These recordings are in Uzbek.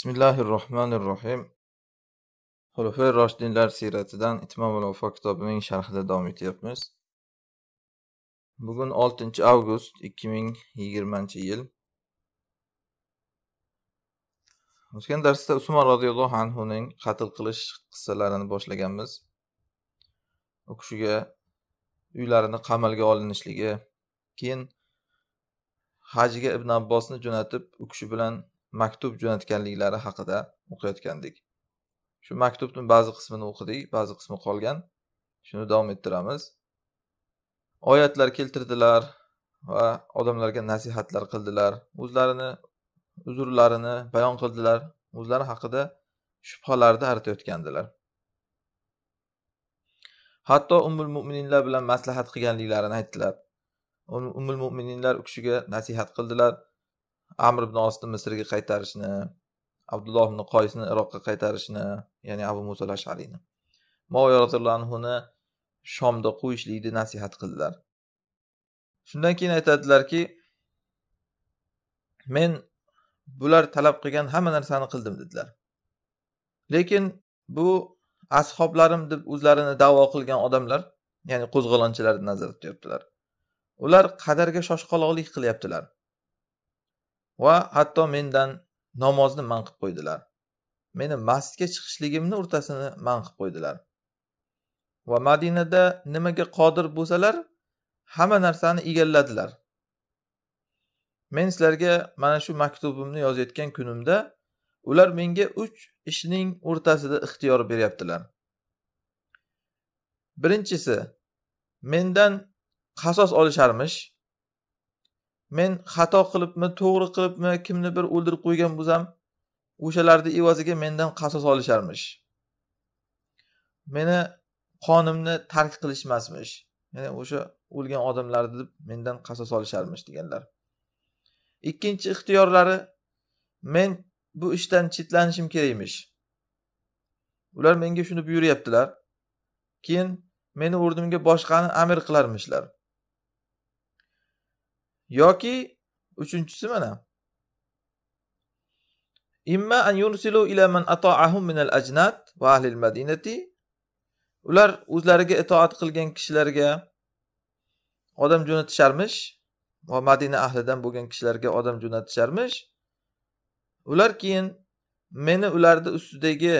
bismillahi rohmanir rohim xulufi roshidinlar siyratidan itmom ulufo kitobining sharhida davom etyapmiz bugun oltinchi avgust ikki ming yigirmanchi yil o'tgan darsda usmon roziyallohu anhuning qatl qilish qissalarini boshlaganmiz u kishiga uylarini qamalga olinishligi keyin hajga ibn abbosni jo'natib u kishi bilan maktub jo'natganliklari haqida o'qiyotgandik shu maktubni ba'zi qismini o'qidik ba'zi qismi qolgan shuni davom ettiramiz oyatlar keltirdilar va odamlarga nasihatlar qildilar o'zlarini uzrlarini bayon qildilar o'zlari haqida shubhalarni aritayotgandilar hatto umul mo'mininlar bilan maslahat qilganliklarini aytdilar umul mo'mininlar u kishiga nasihat qildilar amr ibn osni misrga qaytarishni abdulloh ibn qoysni iroqqa qaytarishni ya'ni abu muso ashariyni moviy roziyallohu anhuni shomda qo'yishlikni nasihat qildilar shundan keyin aytadilarki men bular talab qilgan hamma narsani qildim dedilar lekin bu ashoblarim deb o'zlarini davo qilgan odamlar ya'ni qo'zg'olonchilarni nazarda tutyaptilar ular qadarga shoshqaloqlik qilyaptilar va hatto mendan namozni man qilib qo'ydilar meni masjidga chiqishligimni o'rtasini man qilib qo'ydilar va madinada nimaga qodir bo'lsalar hamma narsani egalladilar men sizlarga mana shu maktubimni yozayotgan kunimda ular menga uch ishning o'rtasida ixtiyor beryaptilar birinchisi mendan qasos olisharmish men xato qilibmi to'g'ri qilibmi kimni bir o'ldirib qo'ygan bo'lsam o'shalarni evaziga mendan qasos olisharmish meni qonimni tark qilishmasmish ya'ni o'sha o'lgan odamlarni deb mendan qasos olisharmish deganlar ikkinchi ixtiyorlari men bu ishdan chetlanishim kerakmish ular menga shuni buyuryaptilar keyin meni o'rnimga boshqani amir qilarmishlar yoki uchinchisi mana imma an yursilu ila man ata'ahum min al ajnat va ahli al madinati ular o'zlariga itoat qilgan kishilarga odam jo'natisharmish va madina ahlidan bo'lgan kishilarga odam jo'natisharmish ular keyin meni ularni ustidagi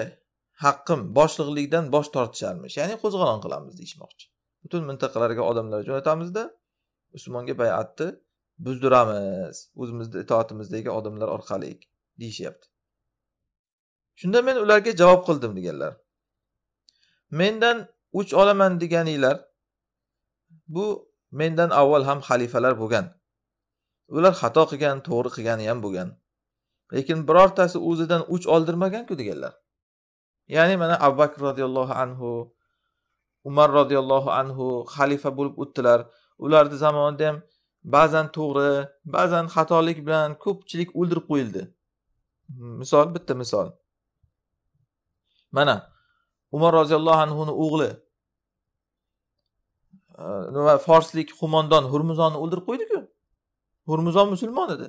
haqqim boshliqlikdan bosh tortisharmish ya'ni qo'zg'olon qilamiz deyishmoqchi butun mintaqalarga odamlar jo'natamizda usmonga bay'atni buzdiramiz o'zimizni itoatimizdagi odamlar orqali deyishyapti shunda men ularga javob qildim deganlar mendan o'ch olaman deganinglar bu mendan avval ham xalifalar bo'lgan ular xato qilgan to'g'ri qilgani ham bo'lgan lekin birortasi o'zidan o'ch oldirmaganku deganlar ya'ni mana abu bakr roziyallohu anhu umar roziyallohu anhu xalifa bo'lib o'tdilar ularni zamonida ham ba'zan to'g'ri ba'zan xatolik bilan ko'pchilik o'ldirib qo'yildi misol bitta misol mana umar roziyallohu anhuni o'g'li nima forslik qo'mondon hurmuzonni o'ldirib qo'ydiku hurmuzon musulmon edi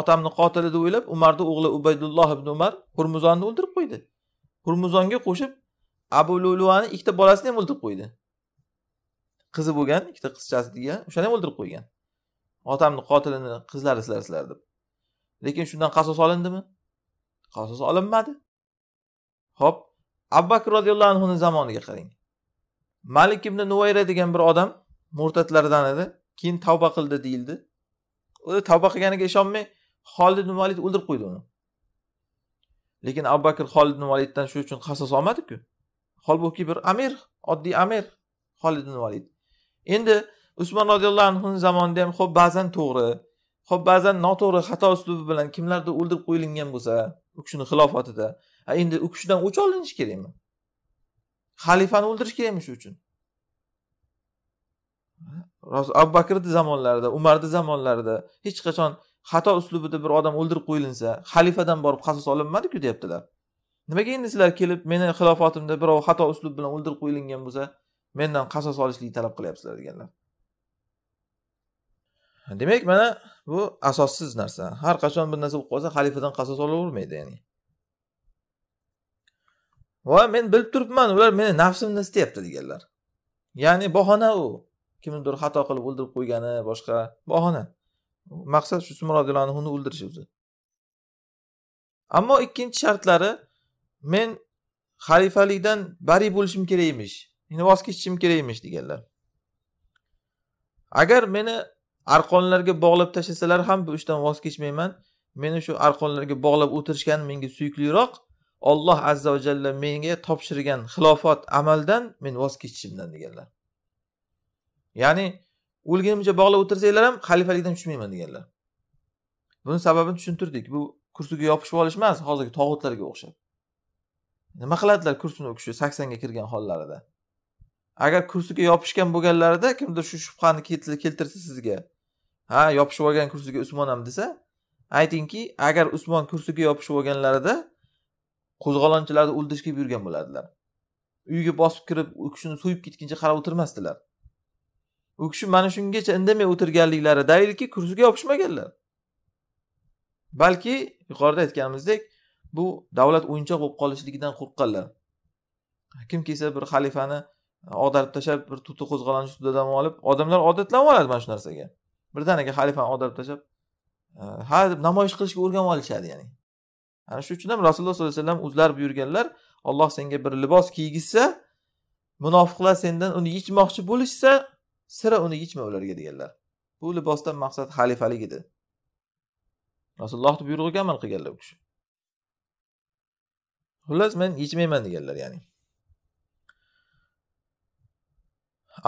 otamni qotili deb o'ylab umarni o'g'li ubaydulloh ibn umar hurmuzonni o'ldirib qo'ydi hurmuzonga qo'shib abu luluani ikkita bolasini ham o'ldirib qo'ydi qizi bo'lgan ikkita qizchasiga o'shani ham o'ldirib qo'ygan otamni qotilini qizlari sizlar deb lekin shundan qasos olindimi qasos olinmadi ho'p abu bakr roziyallohu anhuni zamoniga qarang malik ibn nuvayra degan bir odam murtadlardan edi keyin tavba qildi deyildi u tavba qilganiga ishonmay xolid ibn valid o'ldirib qo'ydi uni lekin abu bakr xolid ibn validdan shu uchun qasos olmadiku holbuki bir amir oddiy amir xolid ibn valid endi usmon roziyallohu anhuni zamonida ham ho'p ba'zan to'g'ri ho'p ba'zan noto'g'ri xato uslubi bilan kimlardir o'ldirib qo'yilgan bo'lsa u kishini xilofatida endi u kishidan o'ch olinishi kerakmi xalifani o'ldirish kerakmi shu uchun abu bakrni zamonlarida umarni zamonlarida hech qachon xato uslubida bir odam o'ldirib qo'yilinsa xalifadan borib qasos olinmadiku deyaptilar nimaga endi sizlar kelib meni xilofatimda birov xato uslub bilan o'ldirib qo'yilgan bo'lsa mendan qasos olishlikni talab qilyapsizlar deganlar demak mana bu asossiz narsa har qachon bir narsa bo'lib qolsa xalifadan qasos olavermaydi ya'ni va men bilib turibman ular meni nafsimni istayapti deganlar ya'ni bahona u kimnidir xato qilib o'ldirib qo'ygani boshqa bahona maqsad shu usmon roziyallohu anhuni o'ldirish o'zi ammo ikkinchi shartlari men xalifalikdan bari bo'lishim kerak emish voz kechishim kerak emish deganlar agar meni arqonlarga bog'lab tashlasalar ham bu ishdan voz kechmayman meni shu arqonlarga bog'lab o'tirishgan menga suyukliroq olloh azza va jalla menga topshirgan xilofat amaldan men voz kechishimdan deganlar ya'ni o'lgunimcha bog'lab o'tirsanglar ham xalifalikdan tushmayman deganlar buni sababini tushuntirdik bu kursiga yopishib olish emas hozirgi tog'utlarga o'xshab nima qiladilar kursini u kishi saksonga kirgan hollarida agar kursiga yopishgan bo'lganlarida kimdir shu shubhani keltirsa sizga ha yopishib olgan kursiga usmon ham desa aytingki agar usmon kursiga yopishib olganlarida qo'zg'olonchilarni o'ldirishga buyurgan bo'ladilar uyga bosib kirib u kishini so'yib ketguncha qarab o'tirmasdilar u kishi mana shungacha indamay o'tirganliklari dalilki kursiga yopishmaganlar balki yuqorida aytganimizdek bu davlat o'yinchoq bo'lib qolishligidan qo'rqqanlar kim kelsa bir xalifani og'darib tashlab bir tuti qo'zg'olonchi ustidan olib odamlar odatlanib oladi mana shu narsaga birdaniga xalifani oldirib tashlab e, ha deb namoyish qilishga o'rganib olishadi ya'ni ana shu uchun ham rasululloh sollallohu alayhi vasallam o'zlari buyurganlar olloh senga bir libos kiygizsa munofiqlar sendan uni yechmoqchi bo'lishsa sira uni yechma ularga deganlar bu libosdan maqsad xalifalik edi rasulullohni buyrug'iga amal qilganlar bu kishi xullas men yechmayman deganlar ya'ni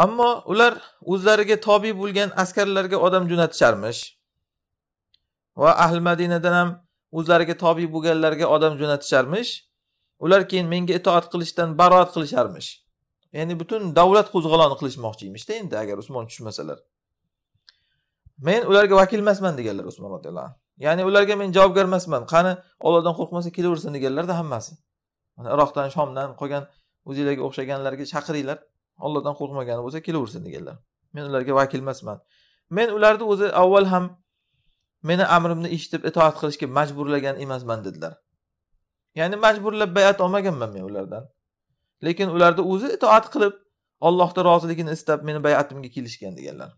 ammo ular o'zlariga tobi bo'lgan askarlarga odam jo'natisharmish va ahli madinadan ham o'zlariga tobi bo'lganlarga odam jo'natisharmish ular keyin menga itoat qilishdan baroat qilisharmish ya'ni butun davlat qo'zg'oloni qilishmoqchi emishda endi agar usmon tushmasalar men ularga vakil emasman deganlar usmon roziyallohu ya'ni ularga men javobgar emasman qani ollohdan qo'rqmasa kelaversin deganlarda hammasi iroqdan shomdan qolgan o'zinglarga o'xshaganlarga chaqiringlar ollohdan qo'rqmagani bo'lsa kelaversin deganlar men ularga vakil emasman men ularni o'zi avval ham meni amrimni eshitib itoat qilishga majburlagan emasman dedilar ya'ni majburlab bayat olmaganman men ulardan lekin ularni o'zi itoat qilib ollohni roziligini istab meni bayatimga kelishgan deganlar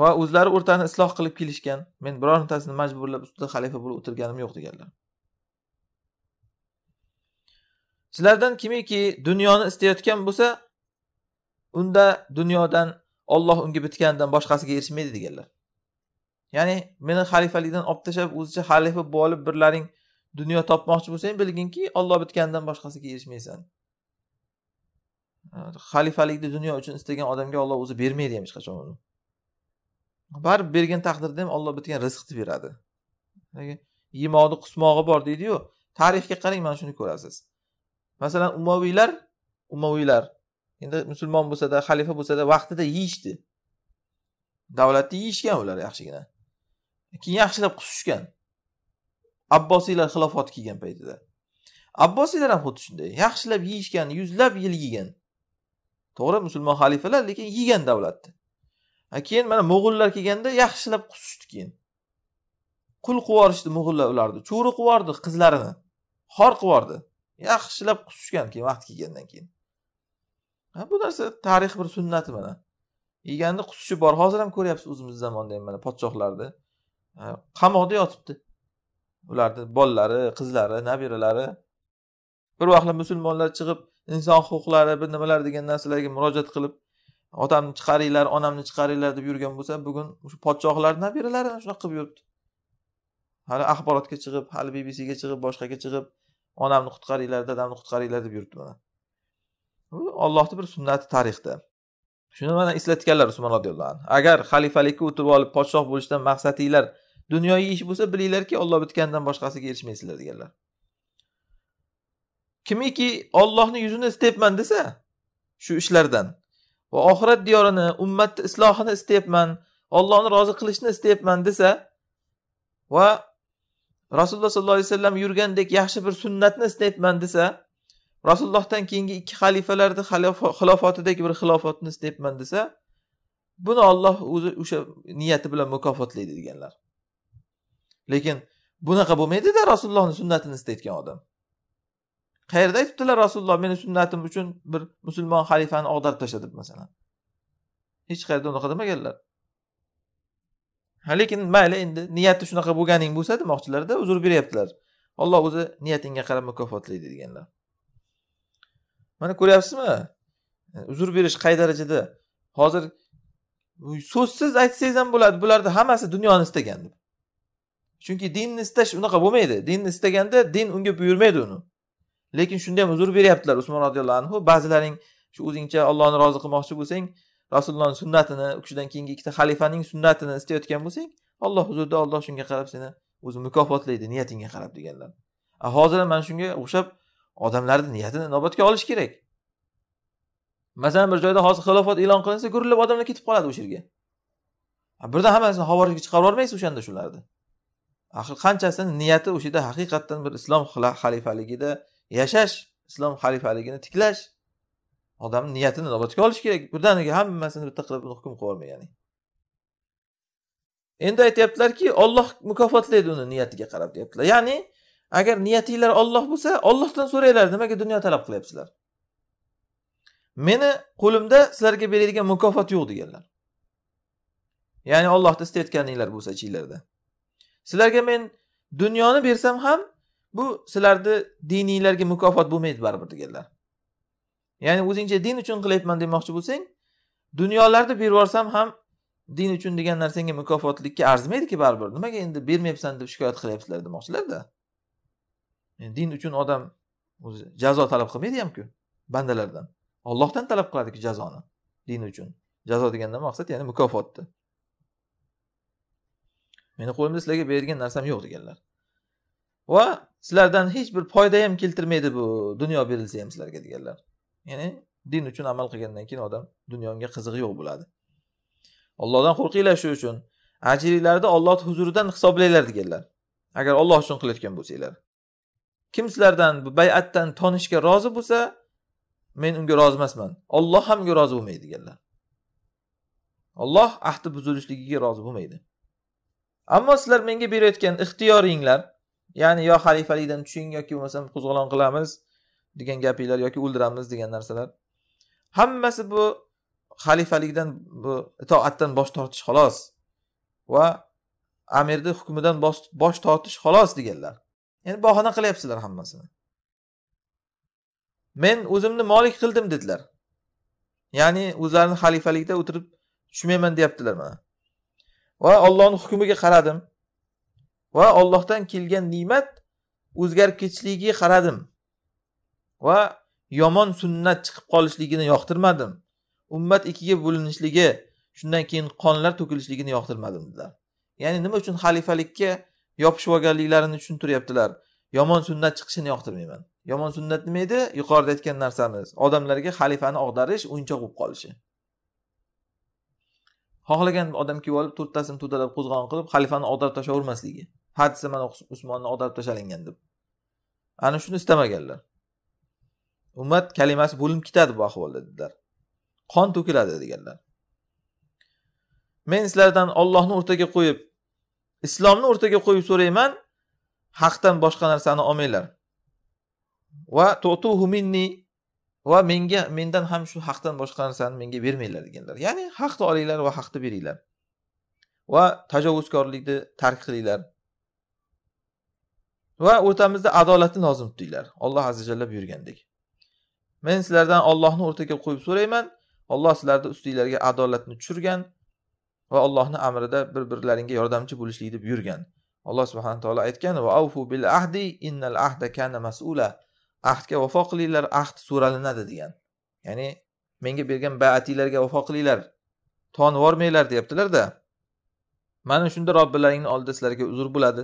va o'zlari o'rtani isloh qilib kelishgan men birontasini majburlab ustida xalifa bo'lib o'tirganim yo'q deganlar sizlardan kimiki dunyoni istayotgan bo'lsa unda dunyodan olloh unga bitganidan boshqasiga erishmaydi deganlar ya'ni meni xalifalikdan olib tashlab o'zicha xalifa bo'lib olib birlaring dunyo topmoqchi bo'lsang bilginki olloh bitganidan boshqasiga erishmaysan xalifalikni dunyo uchun istagan odamga olloh o'zi bermaydi ham hech qachon uni baribir bergan taqdirda ham olloh bitgan rizqni beradi yemoqni qusmog'i bor deydiyu tarixga qarang mana shuni ko'rasiz masalan umaviylar umaviylar endi musulmon bo'lsada xalifa bo'lsada vaqtida yeyishdi davlatni yeyishgan ular yaxshigina keyin yaxshilab qusishgan abbosiylar xilofat kelgan paytida abbosiylar ham xuddi shunday yaxshilab yeyishgan yuzlab yil yegan to'g'ri musulmon xalifalar lekin yegan davlatni keyin mana mo'g'ullar kelganda yaxshilab qusishdi keyin qul yuborishdi mo'g'ullar ularni cho'ri yubordi qizlarini xor yubordi yaxshilab qusishgan keyin vaqti kelgandan keyin bu narsa tarix bir sunnati mana yeganni qusishi bor hozir ham ko'ryapsiz o'zimiz zamonda ham mana podshohlarni qamoqda yotibdi ularni bolalari qizlari nabiralari bir vaqtlar musulmonlar chiqib inson huquqlari bir nimalar degan narsalarga murojaat qilib otamni chiqaringlar onamni chiqaringlar deb yurgan bo'lsa bugun shu podshohlarni nabiralari shunaqa qilib yuribdi hali axborotga chiqib hali bbcga chiqib boshqaga chiqib onamni qutqaringlar dadamni qutqaringlar deb yuribdi mana bu ollohni bir sunnati tarixda shuni mana eslatganlar usmon roziyallohu anhu agar xalifalikka o'tirib olib podshoh bo'lishdan maqsadinglar dunyoviy ish bo'lsa bilinglarki olloh bitgandan boshqasiga erishmaysizlar deganlar kimiki ollohni yuzini istayapman desa shu ishlardan va oxirat diyorini ummatni islohini istayapman ollohni rozi qilishni istayapman desa va rasululloh sollallohu alayhi vasallam yurgandek yaxshi bir sunnatni istayapman desa rasulullohdan keyingi ikki xalifalarni xilofatidagi bir xilofotni istayapman desa buni olloh o'zi o'sha niyati bilan mukofotlaydi deganlar lekin bunaqa bo'lmaydida rasulullohni sunnatini istayotgan odam qayerda aytibdilar rasululloh meni sunnatim uchun bir musulmon xalifani og'darib deb masalan hech qayerda unaqa demaganlar ha lekin mayli endi niyati shunaqa bo'lganing bo'lsa demoqchilarda uzr beryaptilar olloh o'zi niyatingga qarab mukofotlaydi deganlar mana ko'ryapsizmi uzr berish qay darajada hozir so'zsiz aytsangiz ham bo'ladi bularni hammasi dunyoni istagan deb chunki dinni istash unaqa bo'lmaydi dinni istaganda din unga buyurmaydi uni lekin shunda ham uzr beryaptilar usmon roziyallohu anhu ba'zilaring shu o'zingcha ollohni rozi qilmoqchi bo'lsang rasulullohni sunnatini u kishidan keyingi ikkita xalifaning sunnatini istayotgan bo'lsang olloh huzurida olloh shunga qarab seni o'zi mukofotlaydi niyatingga qarab deganlar hozir mana shunga o'xshab odamlarni niyatini inobatga olish kerak masalan bir joyda hozir xilofat e'lon qilinsa gurillab odamlar ketib qoladi o'sha yerga birdan hammasini havorijga chiqarib yubormaysiz o'shanda shularni axir qanchasini niyati o'sha yerda haqiqatdan bir islom xalifaligida yashash islom xalifaligini tiklash odamni niyatini inobatga olish kerak birdaniga hammasini bitta qilib hukm qilib yuborma ya'ni endi aytyaptilarki olloh mukofotlaydi uni niyatiga qarab deyaptilar ya'ni agar niyatinglar olloh bo'lsa ollohdan so'ranglar nimaga dunyo talab qilyapsizlar meni qo'limda sizlarga beradigan mukofot yo'q deganlar ya'ni ollohni istayotganinglar bo'lsa ichinglarda sizlarga men dunyoni bersam ham bu sizlarni dininglarga mukofot bo'lmaydi baribir deganlar ya'ni o'zingcha din uchun qilyapman demoqchi bo'lsang dunyolarni berib yuborsam ham din uchun degan narsangga mukofotlikka arzimaydiki baribir nimaga endi bermayapsan deb shikoyat qilyapsizlar demoqchilarda din uchun odam o'zi jazo talab qilmaydi hamku bandalardan ollohdan talab qiladiku jazoni din uchun jazo deganda maqsad ya'ni mukofotni meni qo'limda sizlarga beradigan narsam yo'q deganlar va sizlardan hech bir foyda ham keltirmaydi bu dunyo berilsa ham sizlarga deganlar ya'ni din uchun amal qilgandan keyin odam dunyoga qizig'i yo'q bo'ladi ollohdan qo'rqinglar shu uchun ajringlarni olloh huzuridan hisoblanglar deganlar agar olloh uchun qilayotgan bo'lsanglar kim sizlardan bu bay'atdan tonishga rozi bo'lsa men unga rozi emasman olloh ham unga rozi bo'lmaydi deganlar olloh ahdi buzilishligiga rozi bo'lmaydi ammo sizlar menga berayotgan ixtiyoringlar ya'ni yo xalifalikdan tushing yoki bo'lmasam qo'zg'olon qilamiz degan gapinglar yoki o'ldiramiz degan narsalar hammasi bu xalifalikdan bu itoatdan bosh tortish xolos va amirni hukmidan bosh tortish xolos deganlar ya'ni bahona qilyapsizlar hammasini men o'zimni molik qildim dedilar ya'ni o'zlarini xalifalikda o'tirib tushmayman deyaptilar mana va ollohni hukmiga qaradim va ollohdan kelgan ne'mat o'zgarib ketishligiga qaradim va yomon sunnat chiqib qolishligini yoqtirmadim ummat ikkiga bo'linishligi shundan keyin qonlar to'kilishligini yoqtirmadim dedilar ya'ni nima uchun xalifalikka yopishib olganliklarini tushuntiryaptilar yomon sunnat chiqishini yoqtirmayman yomon sunnat nima edi yuqorida aytgan narsamiz odamlarga xalifani og'darish o'yinchoq bo'lib qolishi xohlagan odam kelib olib to'rttasini to'dalab qo'zg'on qilib xalifani og'darib tashlavermasligi hadisa mana usmonni og'darib tashlangan deb ana shuni istamaganlar ummat kalimasi bo'linib ketadi bu ahvolda dedilar qon to'kiladi deganlar men sizlardan ollohni o'rtaga qo'yib islomni o'rtaga qo'yib so'rayman haqdan boshqa narsani olmanglar va tutuhu minni va menga mendan ham shu haqdan boshqa narsani menga bermanglar deganlar ya'ni haqni olinglar va haqni beringlar va tajovuzkorlikni tark qilinglar va o'rtamizda adolatni lozim tutinglar alloh azza jalla buyurgandek men sizlardan ollohni o'rtaga qo'yib so'rayman olloh sizlarni ustinglarga adolatni tushirgan va allohni amrida bir birlaringga yordamchi bo'lishlik deb buyurgan alloh subhana taolo aytgan va avfu bil ahdi innal ahda kana mas'ula ahdga vafo qilinglar ahd so'ralinadi degan ya'ni menga bergan baatinglarga vafo qilinglar tonivormanglar deyaptilarda mana shunda robbilaringni oldida sizlarga uzr bo'ladi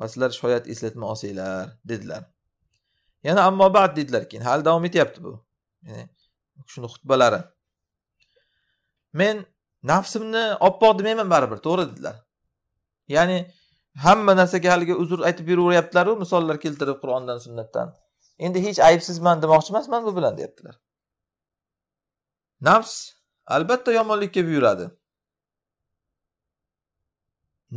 va sizlar shoyat eslatma olsanglar dedilar yana ammo bad dedilar keyin hali davom etyapti bu ya'ni shuni xutbalari men nafsimni oppoq demayman baribir to'g'ri dedilar ya'ni hamma narsaga haligi uzr aytib yuraveryaptilaru misollar keltirib qur'ondan sunnatdan endi hech aybsizman demoqchi emasman bu bilan deyaptilar nafs albatta yomonlikka buyuradi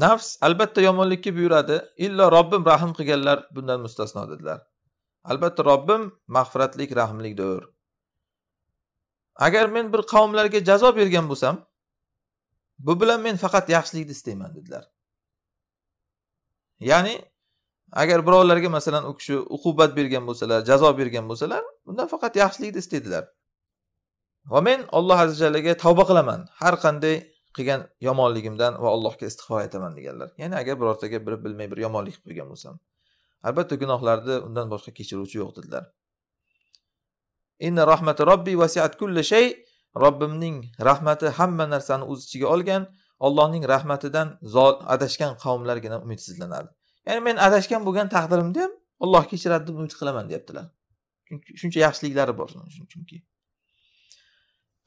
nafs albatta yomonlikka buyuradi illo robbim rahm qilganlar bundan mustasno dedilar albatta robbim mag'firatlik rahmlikdir agar men bir qavmlarga jazo bergan bo'lsam bu bilan men faqat yaxshilikni istayman dedilar ya'ni agar birovlarga masalan u kishi uqubat bergan bo'lsalar jazo bergan bo'lsalar undan faqat yaxshilikni istaydilar va men olloh azza tavba qilaman har qanday qilgan yomonligimdan va allohga istig'for aytaman deganlar ya'ni agar birortaga bir bilmay bir yomonlik qilib qo'ygan bo'lsam albatta gunohlarni undan boshqa kechiruvchi yo'q dedilar inna rahmati robbi vasiat kulli shay robbimning rahmati hamma narsani o'z ichiga olgan allohning rahmatidan adashgan qavmlargina umidsizlanadi ya'ni men adashgan bo'lgan taqdirimda ham olloh kechiradi deb umid qilaman deyaptilar chunki shuncha yaxshiliklari bor chunki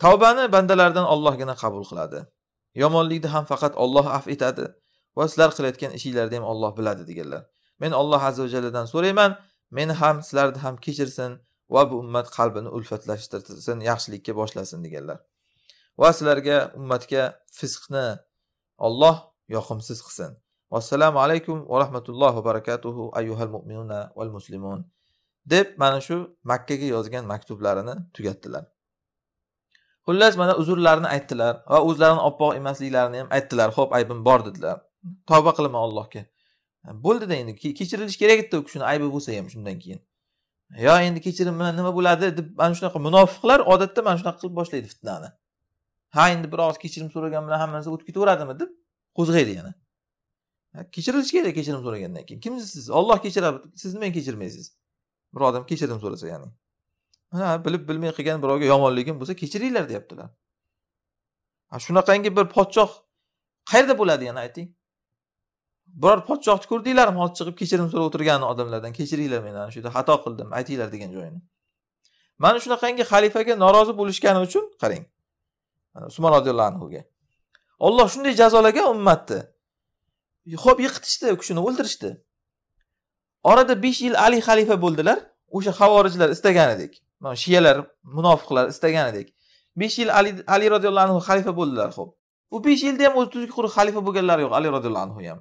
tavbani bandalardan ollohgina qabul qiladi yomonlikni ham faqat olloh af etadi va sizlar qilayotgan ishinglarni ham olloh biladi deganlar men alloh azza vajalladan so'rayman meni ham sizlarni ham kechirsin va bu ummat qalbini ulfatlashtirsin yaxshilikka boshlasin deganlar va sizlarga ummatga fisqni olloh yoqimsiz qilsin vassalomu alaykum va rahmatullohi va barakatuhu ayyuhal mu'minuna val muslimun deb mana shu makkaga yozgan maktublarini tugatdilar xullas mana uzrlarini aytdilar va o'zlarini oppoq emasliklarini ham aytdilar ho'p aybim bor dedilar tavba qilaman allohga bo'ldida endi kechirilishi kerak edi u kishini aybi bo'lsa ham shundan keyin yo endi kechirim bilan nima bo'ladi deb mana shunaqa munofiqlar odatda mana shunaqa qilib boshlaydi fitnani ha endi bir og'iz kechirim so'ragan bilan hamma narsa o'tib ketaveradimi deb qo'zg'aydi yana kechirilishi kerak kechirim so'ragandan keyin kimsiz siz olloh kechiradi siz nimaga kechirmaysiz bir odam kechirim so'rasa ya'ni ha bilib bilmay qilgan birovga yomonligim bo'lsa kechiringlar deyaptilar shunaqangi bir podshoh qayerda bo'ladi yana ayting biror podshohni ko'rdinglarmi hozir chiqib kechirim so'rab o'tirgan odamlardan kechiringlar meni ana shu yerda xato qildim aytinglar degan joyini mana shunaqangi xalifaga norozi bo'lishgani uchun qarang usmon roziyallohu anhuga olloh shunday jazolagan ummatni ho'p yiqitishdi u kishini o'ldirishdi orada besh yil ali xalifa bo'ldilar o'sha havorijlar istaganidek shiyalar munofiqlar istaganidek besh yil ali ali roziyallohu anhu xalifa bo'ldilar ho'p u besh yilda ham o'zi tuzuk quruq xalifa bo'lganlari yo'q ali roziyallohu anhu ham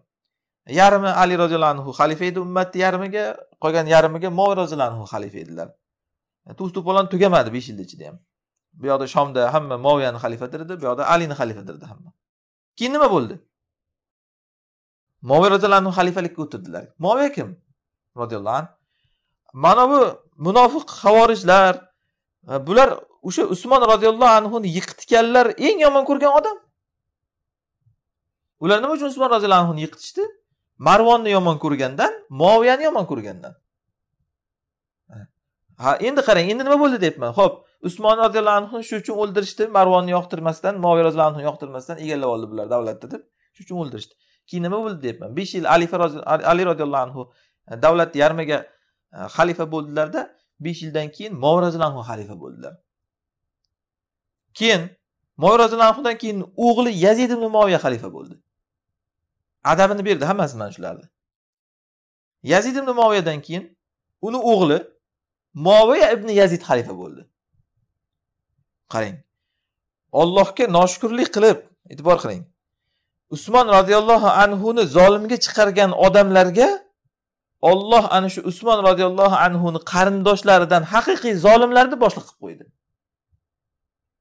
yarmi ali roziyallohu anhu xalifa edi ummatni yarmiga qolgan yarmiga moviy roziyallohu anhu xalifa edilar tuz to'polon tugamadi besh yilni ichida ham bu yoqda shomda hamma moviyani xalifadirdi bu yoqda alini xalifadirdi hamma keyin nima bo'ldi moviy roziyallohu anhu xalifalikka o'tirdilar moviy kim roziyallohu anhu mana bu munofiq havorijlar e, bular o'sha usmon roziyallohu anhuni yiqitganlar eng yomon ko'rgan odam ular nima uchun usmon roziyallohu anhuni yiqitishdi marvonni yomon ko'rgandan moviyani yomon ko'rgandan ha endi qarang endi nima bo'ldi deyapman ho'p usmon roziyallohu anhuni shu uchun o'ldirishdi marvonni yoqtirmasdan moviy roziyallohu anhuni yoqtirmasdan egallab oldi bular davlatni deb shu uchun o'ldirishdi keyin nima bo'ldi deyapman besh yil alifa ali roziyallohu anhu e, davlatni yarmiga e, xalifa bo'ldilarda besh yildan keyin moviy roziyallohu anhu xalifa bo'ldilar keyin moviy roziyallohu anhudan keyin o'g'li yazid ibn moviya xalifa bo'ldi adabini berdi hammasi mana shularni yazid ibn moviyadan keyin uni o'g'li moviya ibn yazid xalifa bo'ldi qarang ollohga noshukurlik qilib e'tibor qiling usmon roziyallohu anhuni zolimga chiqargan odamlarga olloh ana shu usmon roziyallohu anhuni qarindoshlaridan haqiqiy zolimlarni boshliq qilib qo'ydi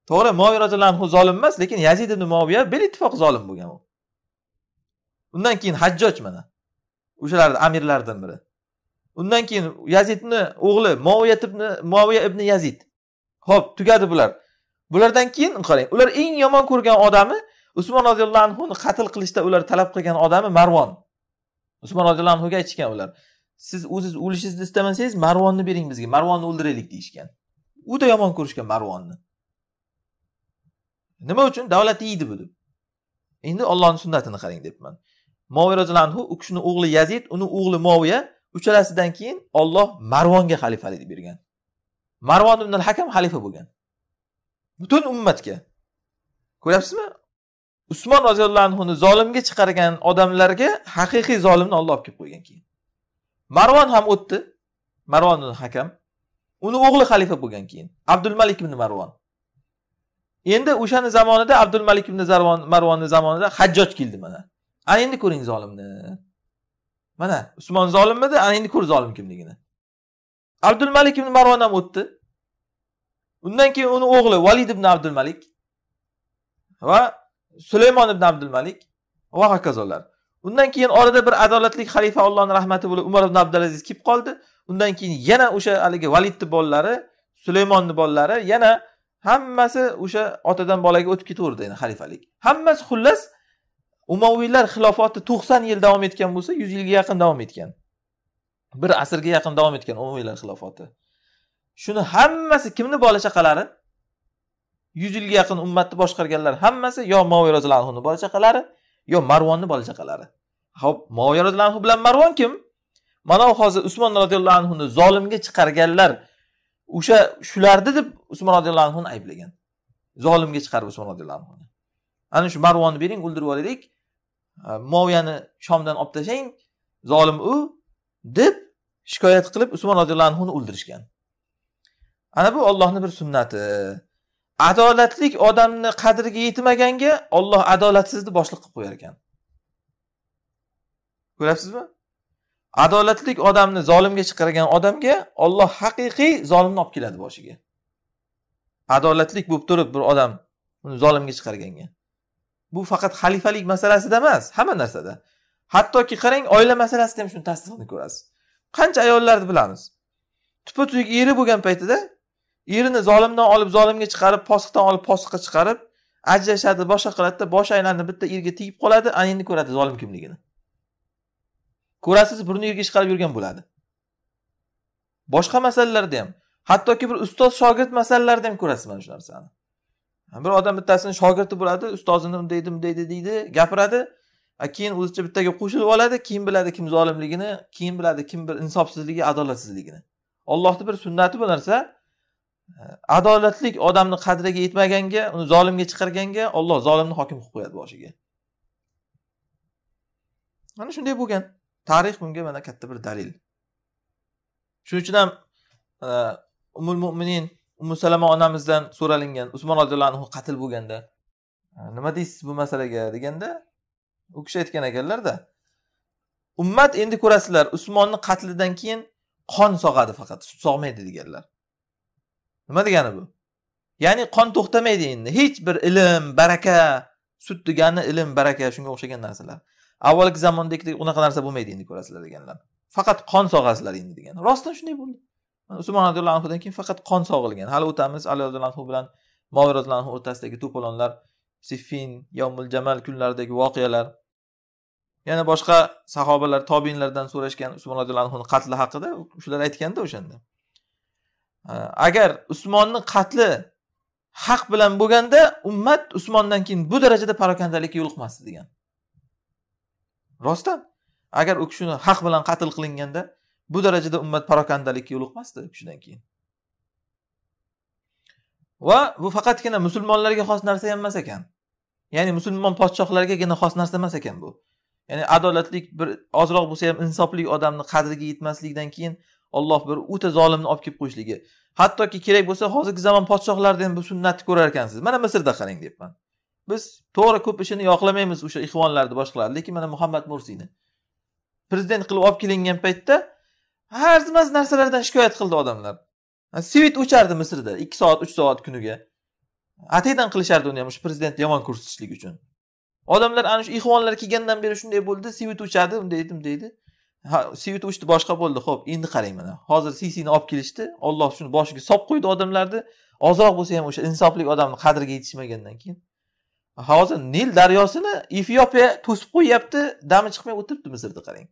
to'g'ri moviy roziyallohu anhu zolim emas lekin yazid ibn moviya bel ittifoq zolim bo'lgan u undan keyin hajjoj mana o'shalarni amirlardan biri undan keyin yazidni o'g'li moviya ibn moviya ibn yazid ho'p tugadi bular bulardan keyin qarang ular eng yomon ko'rgan odami usmon roziyallohu anhuni qatl qilishda ular talab qilgan odami marvon usmon roziyallohu anhuga aytishgan ular siz o'ziz o'lishingizni istamasangiz marvonni bering bizga marvonni o'ldiraylik deyishgan uda yomon ko'rishgan marvonni nima uchun davlat yeydi bu deb endi ollohni sunnatini qarang debman moviy roziyallohu u kishini o'g'li yazid uni o'g'li moviya uchalasidan keyin olloh marvonga xalifalik bergan marvon ibn al hakam xalifa bo'lgan butun ummatga ko'ryapsizmi usmon roziyallohu anhuni zolimga chiqargan odamlarga haqiqiy zolimni olloh olib kelib qo'ygan keyin marvon ham o'tdi marvon hakam uni o'g'li xalifa bo'lgan keyin abdul malik ibn marvon endi o'shani zamonida abdul malik ibn marvonni zamonida hajjoj keldi mana ana endi ko'ring zolimni mana usmon zolimmidi ana endi ko'r zolim kimligini abdul malik ibn marvon ham o'tdi undan keyin uni o'g'li valid ibn abdul malik va sulaymon ibn abdul malik va hokazolar undan keyin orada bir adolatli xalifa allohni rahmati bo'lib umar ibn abdulaziz kelib qoldi undan keyin yana o'sha haligi validni bolalari sulaymonni bolalari yana hammasi o'sha otadan bolaga o'tib ketaverdi endi xalifalik hammasi xullas umaviylar xilofati to'qson yil davom etgan bo'lsa yuz yilga yaqin davom etgan bir asrga yaqin davom etgan umaviylar xilofati shuni hammasi kimni bola chaqalari yuz yilga yaqin ummatni boshqarganlar hammasi yo moviy roziyallohu anhuni bola chaqalari yo marvonni bola chaqalari ho'p moviy roziyallohu anhu bilan marvon kim mana hozir usmon roziyallohu anhuni zolimga chiqarganlar o'sha shularni deb usmon roziyallohu anhuni ayblagan zolimga chiqarib usmon roziyallohu anhuni ana shu marvonni bering o'ldirib yuboraylik Э, moviyani shomdan olib tashlang zolim u deb shikoyat qilib usmon roziyallohu anhuni o'ldirishgan ana bu ollohni bir sunnati adolatlik odamni qadriga yetmaganga olloh adolatsizni boshliq qilib qo'yar ekan ko'ryapsizmi adolatlik odamni zolimga chiqargan odamga olloh haqiqiy zolimni olib keladi boshiga adolatlik bo'lib turib bir odam uni zolimga chiqarganga bu faqat xalifalik masalasida emas hamma narsada hattoki qarang oila masalasida ham shuni tasdig'ini ko'rasiz qancha ayollarni bilamiz tupa tuzuk eri bo'lgan paytida erini zolimdan olib zolimga chiqarib posiqdan olib posiqqa chiqarib ajrashadi boshqa qiladida boshi aylanib bitta erga tegib qoladi ana endi ko'radi zolim kimligini ko'rasiz burni yerga ishqalab yurgan bo'ladi boshqa masalalarda ham hattoki bir ustoz shogird masalalarida ham ko'rasiz mana shu narsani bir odam bittasini shogirdi bo'ladi ustozini unday bunday deydi deydi gapiradi keyin o'zicha bittaga qo'shilib oladi keyin biladi kim zolimligini keyin biladi kim bir insofsizligi adolatsizligini ollohni bir sunnati bu narsa adolatlik odamni qadriga yetmaganga uni zolimga chiqarganga olloh zolimni hokim qilib qo'yadi boshiga mana shunday bo'lgan tarix bunga mana katta bir dalil shuning uchun ham umul mo'minin umi onamizdan so'ralingan usmon roziyallohu anhu qatl bo'lganda nima deysiz bu masalaga deganda u kishi aytgan ekanlarda ummat endi ko'rasizlar usmonni qatlidan keyin qon sog'adi faqat sut sog'maydi deganlar nima degani bu ya'ni qon to'xtamaydi endi hech bir ilm baraka sut degani ilm baraka shunga o'xshagan narsalar avvalgi zamondagidek unaqa narsa bo'lmaydi endi ko'rasizlar deganlar faqat qon sog'asizlar endi degan rostdan shunday bo'ldi usmon roziyallohu anhudan keyin faqat qon sog'ilgan hali o'tamiz ali roziyallohu anhu bilan moviy roziyallohu anhu o'rtasidagi to'polonlar siffin yomul jamal kunlaridagi voqealar yana boshqa sahobalar tobinlardan so'rashgan usmon roziyallohu anhuni qatli haqida shular aytganda o'shanda agar usmonni qatli haq bilan bo'lganda ummat usmondan keyin bu darajada parokandalikka yo'liqmasdi degan rostdan agar u kishini haq bilan qatl qilinganda bu darajada ummat parokandalikka yo'liqmasdi shundan keyin va bu faqatgina musulmonlarga xos narsa ham emas ekan ya'ni musulmon podshohlargagina xos narsa emas ekan bu ya'ni adolatlik bir ozroq bo'lsa ham insofli odamni qadriga yetmaslikdan keyin olloh bir o'ta zolimni olib kelib qo'yishligi hattoki kerak bo'lsa hozirgi zamon podshohlarida ham bu sunnatni ko'rar ekansiz mana misrda qarang deyapman biz to'g'ri ko'p ishini yoqlamaymiz o'sha ixvonlarni boshqalarni lekin mana muhammad mursiyni prezident qilib olib kelingan paytda arzimas narsalardan shikoyat qildi odamlar svit o'chardi misrda ikki soat uch soat kuniga ataydan qilishardi uni ham shu prezidentni yomon ko'rsatishlik uchun odamlar ana shu ixvonlar kelgandan beri shunday bo'ldi svit o'chadi bunday edi bunday deydi svet svit uchdi boshqa bo'ldi ho'p endi qarang mana hozir sisini olib kelishdi olloh shuni boshiga solib qo'ydi odamlarni ozroq bo'lsa ham o'sha insofli odamni qadriga yetishmagandan keyin hozir nil daryosini efiopiya to'sib qo'yyapti dami chiqmay o'tiribdi misrda qarang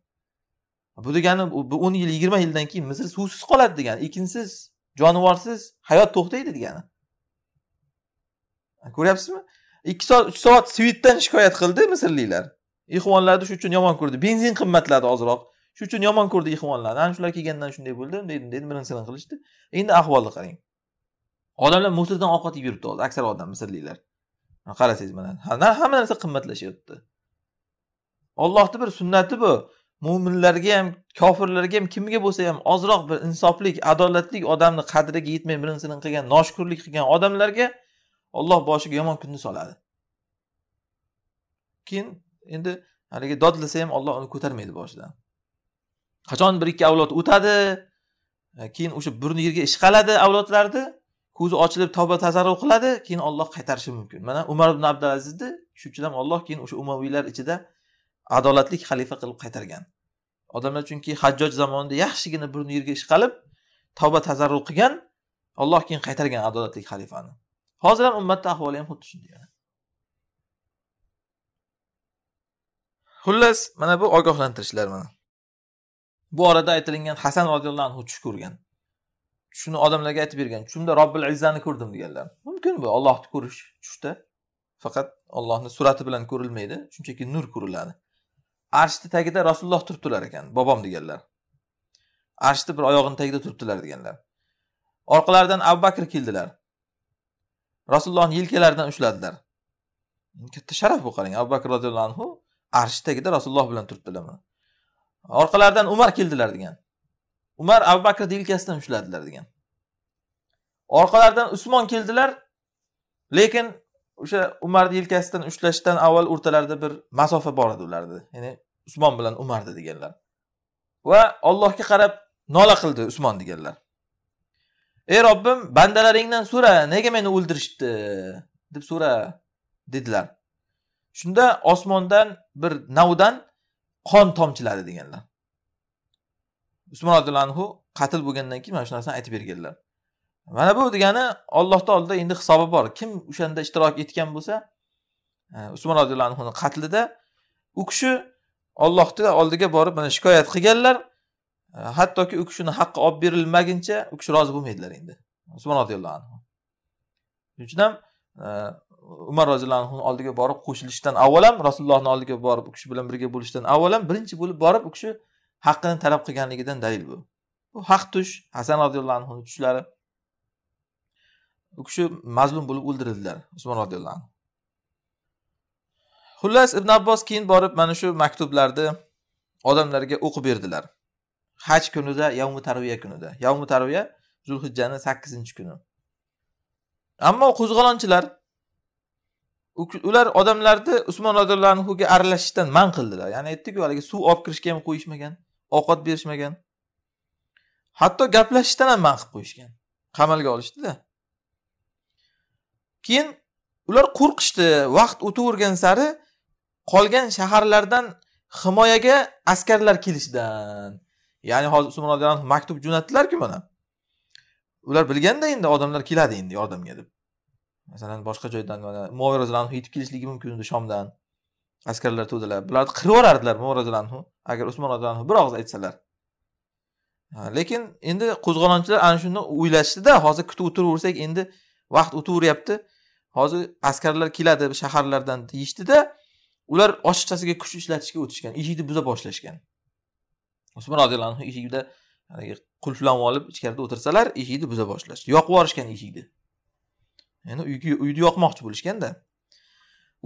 bu degani o'n yil yigirma yildan keyin misr suvsiz qoladi degani ekinsiz jonivorsiz hayot to'xtaydi degani ko'ryapsizmi ikki soat uch soat svitdan shikoyat qildi misrliklar ixvonlarni shu uchun yomon ko'rdi benzin qimmatladi ozroq shu uchun yomon ko'rdi ixvonlarni ana shular kelgandan shunday bo'ldi unday bunday birin sirin qilishdi endi ahvolni qarang odamlar musrdan ovqat yeb yuribdi hozir aksar odam misrliklar qarasangiz mana hamma narsa qimmatlashyapti ollohni bir sunnati bu mo'minlarga ham kofirlarga ham kimga bo'lsa ham ozroq bir insoflik adolatlik odamni qadriga yetmay birin qilgan noshukurlik qilgan odamlarga olloh boshiga yomon kunni soladi keyin endi haligi dodlasa ham olloh uni ko'tarmaydi boshidan qachon bir ikki avlod o'tadi e, keyin o'sha burni yerga ishqaladi avlodlarni ko'zi ochilib tavba tazarru qiladi keyin olloh qaytarishi mumkin mana umar ibn abdulazizni shuning uchun ham olloh keyin o'sha umaviylar ichida adolatli xalifa qilib qaytargan odamlar chunki hajjoj zamonida yaxshigina burni yerga ishqalib tavba tazarru qilgan olloh keyin qaytargan adolatli xalifani hozir ham ummatni ahvoli ham xuddi shunday xullas mana bu ogohlantirishlar mana bu orada aytilingan hasan roziyallohu anhu tush ko'rgan shuni odamlarga aytib bergan tushimda robbil izzani ko'rdim deganlar mumkin bu ollohni ko'rish tushda faqat ollohni surati bilan ko'rilmaydi shunchaki nur ko'riladi arshni tagida rasululloh turibdilar ekan bobom deganlar arshni bir oyog'ini tagida turibdilar deganlar orqalaridan abu bakr keldilar rasulullohni yelkalaridan ushladilar katta sharaf bu qarang abu bakr roziyallohu anhu arsh tagida rasululloh bilan turibdilar orqalaridan umar keldilar degan umar abu bakrni yelkasidan ushladilar degan orqalaridan usmon keldilar lekin o'sha umarni yelkasidan ushlashdan avval o'rtalarida bir masofa bor edi ularni ya'ni usmon bilan umarni deganlar va allohga qarab nola qildi usmon deganlar ey robbim bandalaringdan so'ra nega meni o'ldirishdi deb so'ra dedilar shunda osmondan bir navdan qon tomchiladi deganlar usmon roziyallohu anhu qatl bo'lgandan keyin mana shu narsani aytib berganlar mana bu degani ollohni oldida endi hisobi bor kim o'shanda ishtirok etgan bo'lsa e, usmon roziyallohu anhuni qatlida u kishi ollohni oldiga borib mana shikoyat qilganlar e, hattoki u kishini haqqi olib berilmaguncha u kishi rozi bo'lmaydilar endi usmon roziyallohu anhu shuning uchun ham e, umar roziyallohu anhuni oldiga borib qo'shilishdan avval ham rasulullohni oldiga borib u kishi bilan birga bo'lishdan avval ham birinchi bo'lib borib u kishi haqqini talab qilganligidan dalil bu bu haq tush hasan roziyallohu anhuni tushlari u kishi mazlum bo'lib o'ldirildilar usmon roziyallohu anhu xullas ibn abbos keyin borib mana shu maktublarni odamlarga o'qib berdilar haj kunida yavmi tarviya kunida yavmi tarviya zulhijjani sakkizinchi kuni ammo qo'zg'olonchilar ular odamlarni usmon roziyallohu anhuga aralashishdan man qildilar ya'ni aytdiku haligi suv olib kirishga ham qo'yishmagan ovqat berishmagan hatto gaplashishdan ham man qilib qo'yishgan qamalga olishdida keyin ular qo'rqishdi vaqt o'tavergan sari qolgan shaharlardan himoyaga askarlar kelishidan ya'ni hozir usmon roziyallohu anhu maktub jo'natdilarku mana ular bilganda endi odamlar keladi endi yordamga deb masalan boshqa joydan mana muoviy roziyallohu anhu yetib kelishligi mumkin edi shomdan askarlar to'dalab bularni qirib yuborardilar muoviy roziyallohu anhu agar usmon roziyallohu anhu bir og'iz aytsalar lekin endi qo'zg'olonchilar ana shuni o'ylashdida hozir kutib o'tiraversak endi vaqt o'taveryapti hozir askarlar keladi shaharlardan deyishdida ular ochiqchasiga kuch ishlatishga o'tishgan eshikni buza boshlashgan usmon roziyallohu anhu eshikda qulflab olib ichkarida o'tirsalar eshikni buza boshlashdi yoqib yuborishgan eshikni ya'ni uyni yoqmoqchi bo'lishganda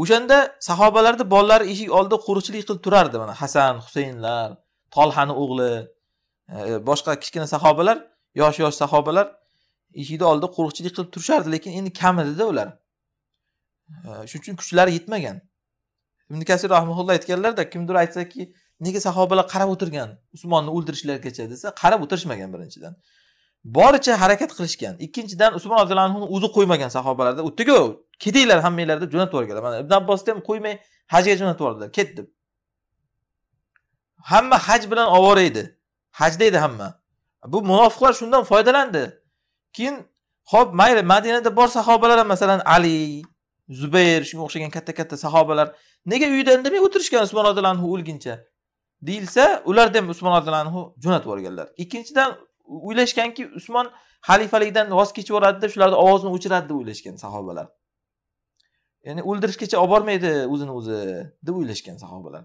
o'shanda sahobalarni bolalari eshik oldida qo'riqchilik qilib turardi mana hasan husaynlar tolhani o'g'li e, boshqa kichkina sahobalar yosh yosh sahobalar eshikni oldida qo'riqchilik qilib turishardi lekin endi edida ular shuning uchun kuchlari yetmagan ibn kasir rahmaulloh aytganlarda kimdir aytsaki nega sahobalar qarab o'tirgan usmonni o'ldirishlargacha desa qarab o'tirishmagan birinchidan boricha harakat qilishgan ikkinchidan usmon roziyallohu anhuni o'zi qo'ymagan sahobalarda o'tdiku ketinglar hammanglar deb jo'natib yuborganlar mana ibn abbosni ham qo'ymay hajga jo'natib yubordilar ket deb hamma haj bilan ovora edi hajda edi hamma bu munofiqlar shundan foydalandi keyin ho'p mayli madinada bor sahobalar ham masalan ali zubayr shunga o'xshagan katta katta sahobalar nega uyida indamay o'tirishgan usmon roziyallohu anhu o'lguncha deyilsa ularda ham usmon roziyallohu anhu jo'natib yuborganlar ikkinchidan o'ylashganki usmon xalifalikdan voz kechib yuboradida shularni ovozini o'chiradi deb o'ylashgan sahobalar ya'ni o'ldirishgacha olib bormaydi o'zini o'zi deb o'ylashgan sahobalar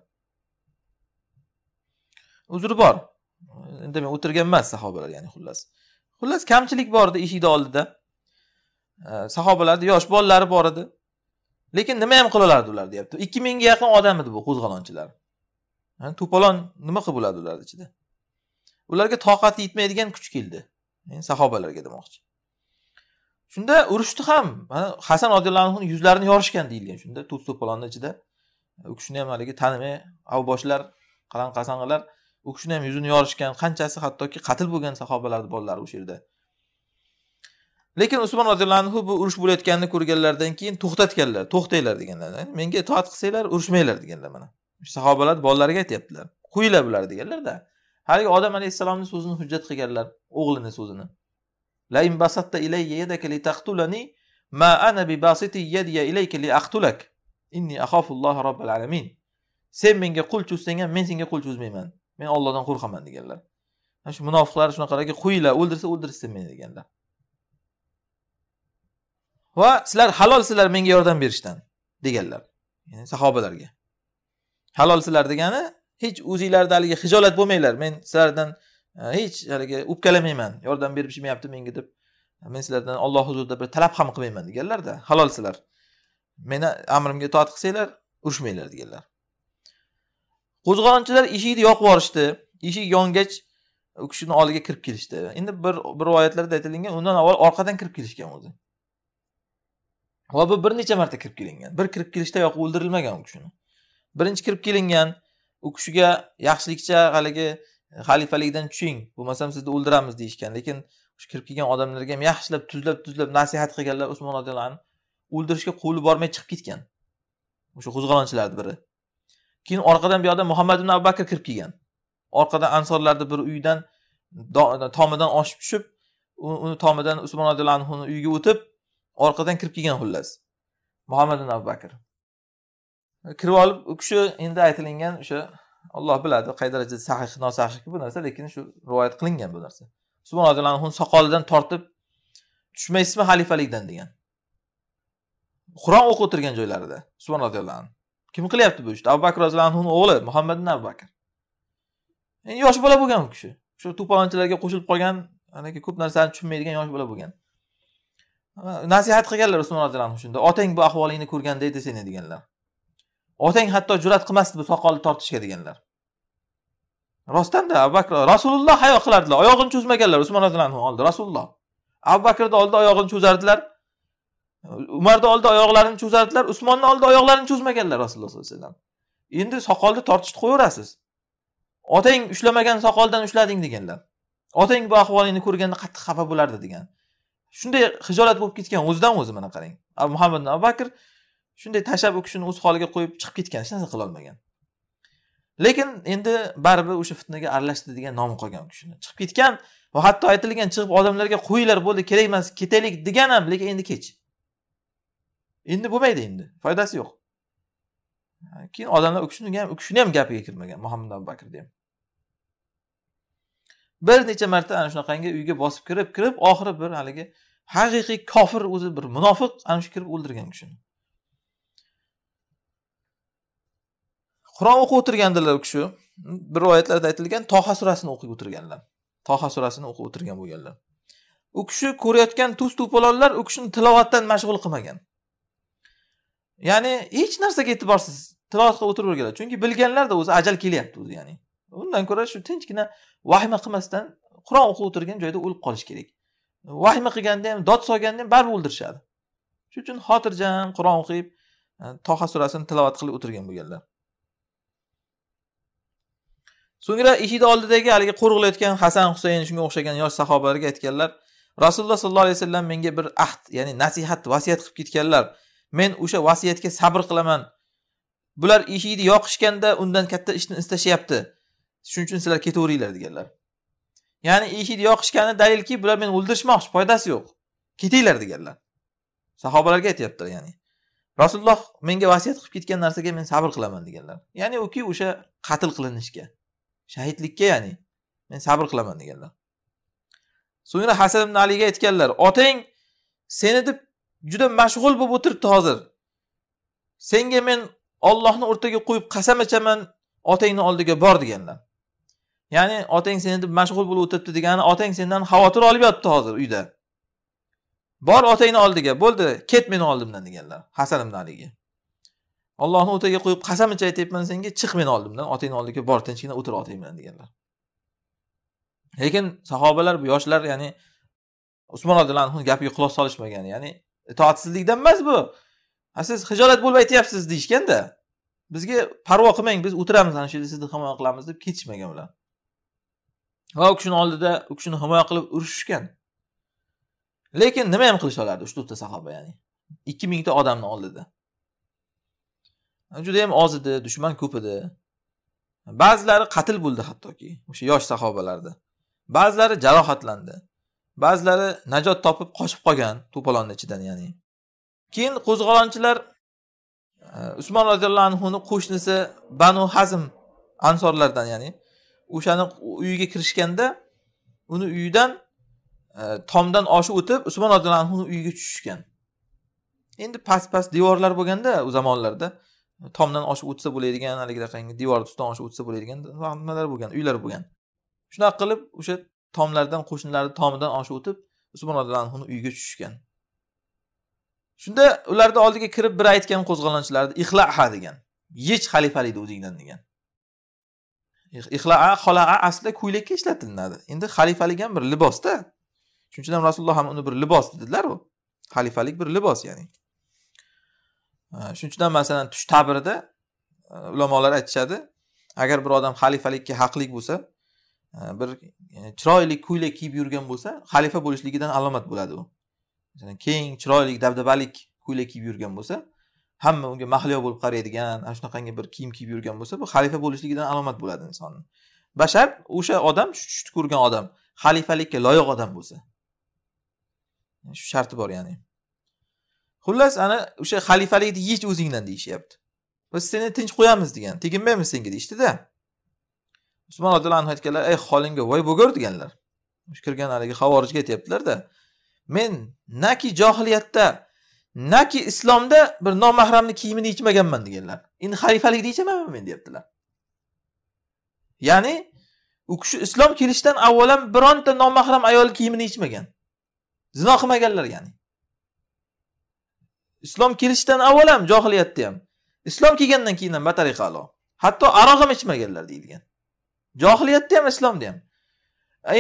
uzri bor indamay o'tirgan emas sahobalar ya'ni xullas xullas kamchilik bor edi eshikni oldida sahobalarni yosh bolalari bor edi lekin nima ham qila olardi ular deyapti ikki mingga yaqin odam edi bu qo'zg'olonchilar Mana to'polon nima qilib bo'ladi ularni ichida ularga toqati yetmaydigan kuch keldi Men sahobalarga demoqchi shunda urushdi ham mana hasan roziyallohu anhu yuzlarini yorishgan deyilgan shunda to'p to'polonni ichida u kishini ham haligi tanimay avboshlar qalan qasangilar u kishini ham yuzini yorishgan qanchasi hattoki qatl bo'lgan sahobalarni bolalari o'sha yerda lekin usmon roziyallohu anhu bu urush bo'layotganini ko'rganlaridan keyin to'xtatganlar to'xtanglar deganlar menga itoat qilsanglar urushmanglar deganlar mana sahobalar bolalariga aytyaptilar qo'yinglar bular deganlarda haligi odam alayhissalomni so'zini hujjat qilganlar o'g'lini so'zini la in ilayya ma ana bi ilayka li inni alamin sen menga qo'l cho'zsang ham men senga qo'l cho'zmayman men ollohdan qo'rqaman deganlar ana shu munofiqlar shunaqalarga qo'yinglar o'ldirsa o'ldirishsin meni deganlar va sizlar halol sizlar menga yordam berishdan deganlar ya'ni sahobalarga halol sizlar degani hech o'zinglarda haligi hijolat bo'lmanglar men sizlardan e, hech haligi o'pkalamayman yordam berib ishmayapti menga deb e, men sizlardan olloh huzurida bir talab ham qilmayman deganlarda halol sizlar meni amrimga itoat qilsanglar urushmanglar deganlar qo'zg'olonchilar eshikni yoqib yuborishdi eshik yongach u kishini oldiga kirib kelishdi endi bir rivoyatlarda aytilingan undan avval orqadan kirib kelishgan o'zi va bu bir necha marta kirib kelingan bir kirib kelishdayoq o'ldirilmagan u kishini birinchi kirib kelingan u kishiga yaxshilikcha haligi xalifalikdan tushing bo'lmasam sizni o'ldiramiz deyishgan lekin shu kirib kelgan odamlarga ham yaxshilab tuzlab tuzlab nasihat qilganlar usmon roziyallohu anhu o'ldirishga qo'li bormay chiqib ketgan o'sha qo'zg'olonchilarni biri keyin orqadan bu yoqda muhammad ibn abu bakr kirib kelgan orqadan ansorlarni bir uydan tomidan oshib tushib uni tomidan usmon roziyallohu anhuni uyiga o'tib orqadan kirib kelgan xullas muhammad ibn abu bakr kirib olib u kishi endi aytilingan o'sha olloh biladi qay darajada sahih nosahih bu narsa lekin shu rivoyat qilingan bu narsa usmon roziyallohu anhuni soqolidan tortib tushmaysizmi xalifalikdan degan qur'on o'qib o'tirgan joylarida usmon roziyallohu anhu kim qilyapti bu ishni abu bakr roziyallohu anhuni o'g'li muhammad ibn abu bakr endi yosh bola bo'lgan u kishi shu to'polonchilarga qo'shilib qolgan haligi ko'p narsani tushunmaydigan yosh bola bo'lgan nasihat qilganlar usmon roziyallohu anhu shunda otang bu ahvolingni ko'rganda edi seni deganlar otang hatto jur'at qilmasdi bu soqolni tortishga deganlar rostdan da abu bakr rasululloh hayo qilardilar oyog'ini cho'zmaganlar usmon roziyallohu anhu rasululloh abu bakrni oldida oyog'ini cho'zardilar umarni oldida oyoqlarini cho'zardilar usmonni oldida oyoqlarini cho'zmaganlar rasululloh sollallohu alayhi vasallam endi soqolni tortishib qo'yaverasiz otang ushlamagan soqoldan ushlading deganlar otang bu ahvolingni ko'rganda qattiq xafa bo'lardi degan shunday hijolat bo'lib ketgan o'zidan o'zi mana qarang abu muhammad abu bakr shunday tashlab u kishini o'z holiga qo'yib chiqib ketgan hech narsa qilolmagan lekin endi baribir o'sha fitnaga aralashdi degan nomi qolgan u kishini chiqib ketgan va hatto aytilgan chiqib odamlarga qo'yinglar bo'ldi kerak emas ketaylik degan ham lekin endi kech endi bo'lmaydi endi foydasi yo'q keyin odamlar u kishini ham u kishini ham gapiga kirmagan muhammad abu bakrni ham bir necha marta ana shunaqangi uyga bosib kirib kirib oxiri bir haligi haqiqiy kofir o'zi bir munofiq ana shu kirib o'ldirgan kishini qur'on o'qib o'tirgandilar u kishi bir rivoyatlarda aytilgan toha surasini o'qib o'tirganlar toha surasini o'qib o'tirgan bo'lganlar u kishi ko'rayotgan tuz to'polonlar u kishini tilovatdan mashg'ul qilmagan ya'ni hech narsaga e'tiborsiz tilovat qilib o'tiraverganlar chunki bilganlarda o'zi ajal kelyapti o'zi ya'ni undan ko'ra shu tinchgina vahima qilmasdan qur'on o'qib o'tirgan joyda o'lib qolish kerak vahima qilganda ham dod solganda ham baribir o'ldirishadi shuning uchun xotirjam qur'on o'qib e, toha surasini tilovat qilib o'tirgan bo'lganlar so'ngra eshik oldidagi haligi qo'riqlayotgan hasan husayn shunga o'xshagan yosh sahobalarga aytganlar rasululloh sollallohu alayhi vasallam menga bir ahd ya'ni nasihat vasiyat qilib ketganlar men o'sha vasiyatga sabr qilaman bular eshikni yoqishganda undan katta ishni istashyapti shuning uchun sizlar ketaveringlar deganlar ya'ni eshikni yoqishgani dalilki bular meni o'ldirishmoqchi foydasi yo'q ketinglar deganlar sahobalarga aytyaptilar ya'ni rasululloh menga vasiyat qilib ketgan narsaga men sabr qilaman deganlar ya'ni uki o'sha qatl qilinishga shahidlikka ya'ni men sabr qilaman deganlar so'ngra hasan ibn aliga aytganlar otang seni deb juda mashg'ul bo'lib o'tiribdi hozir senga men ollohni o'rtaga qo'yib qasam ichaman otangni oldiga bor deganlar ya'ni otang seni deb mashg'ul bo'lib o'tiribdi degani otang sendan xavotir olib yotibdi hozir uyda bor otangni oldiga bo'ldi ket meni oldimdan deganlar hasan ibn aliga ollohni o'rtaga qo'yib qasam ichib aytyapman senga chiq meni oldimdan otangni oldiga bor tinchgina o'tir otang bilan deganlar lekin sahobalar bu yoshlar ya'ni usmon roziyallohu anhuni gapiga quloq solishmagan ya'ni itoatsizlikdan e, emas bu siz hijolat bo'lib aytyapsiz deyishganda bizga parvo qilmang biz o'tiramiz ana shu yerda sizni himoya qilamiz deb ketishmagan ular va u kishini oldida u kishini himoya qilib urushishgan lekin nima ham qilisha olardi uch to'rtta sahoba ya'ni ikki mingta odamni oldida juda yam oz edi dushman ko'p edi ba'zilari qatl bo'ldi hattoki o'sha yosh sahobalarda ba'zilari jarohatlandi ba'zilari najot topib qochib qolgan to'polonni ichidan ya'ni keyin qo'zg'olonchilar e, usmon roziyallohu anhuni qo'shnisi banu hazm ansorlardan ya'ni o'shani uyiga kirishganda uni uyidan e, tomdan oshib o'tib usmon roziyallohu anhuni uyiga tushishgan endi past past devorlar bo'lganda u zamonlarda e, tomdan oshib o'tsa bo'ladigan haligidaqangi devor ustidan oshib o'tsa bo'ladigan nimalar bo'lgan uylar bo'lgan shunaqa qilib o'sha tomlardan qo'shnilari tomidan oshib o'tib usmon roziyallohu anhuni uyiga tushishgan shunda ularni oldiga kirib biri aytgan qo'zg'olonchilarni ixlaha degan yech xalifalikni o'zingdan degan ixlaa xolaa aslida ko'ylakka ishlatilinadi endi xalifalik ham bir libosda shuning uchun ham rasululloh ham uni bir libos dedilaru xalifalik bir libos ya'ni shuning uchun ham masalan tush ta'birida ulamolar aytishadi agar bir odam xalifalikka haqlik bo'lsa bir E, chiroyli ko'ylak kiyib yurgan bo'lsa xalifa bo'lishligidan alomat bo'ladi u masalan keng chiroyli dabdabalik ko'ylak kiyib yurgan bo'lsa hamma unga mahliyo bo'lib qaraydigan ana shunaqangi bir kiyim kiyib yurgan bo'lsa bu xalifa bo'lishligidan alomat bo'ladi insonni bashar o'sha odam shu tushni ko'rgan odam xalifalikka loyiq odam bo'lsa e, shu sharti bor ya'ni xullas ana o'sha xalifalikni yech o'zingdan deyishyapti biz seni tinch qo'yamiz degan teginmaymiz senga deyishdida usmon roziyallohu anhu aytganlar ey holingga voy bo'lgur deganlar kirgan haligi havorijga aytyaptilarda men naki johiliyatda naki islomda bir nomahramni kiyimini yechmaganman deganlar endi xalifalikni yechamanmi men deyaptilar ya'ni u kishi islom kelishidan avvalam bironta nomahram ayol kiyimini yechmagan zino qilmaganlar ya'ni islom kelishidan avval ham johiliyatda ham islom kelgandan keyin ham batariqa alo hatto aroq ham ichmaganlar deyilgan johiliyatda ham islomda ham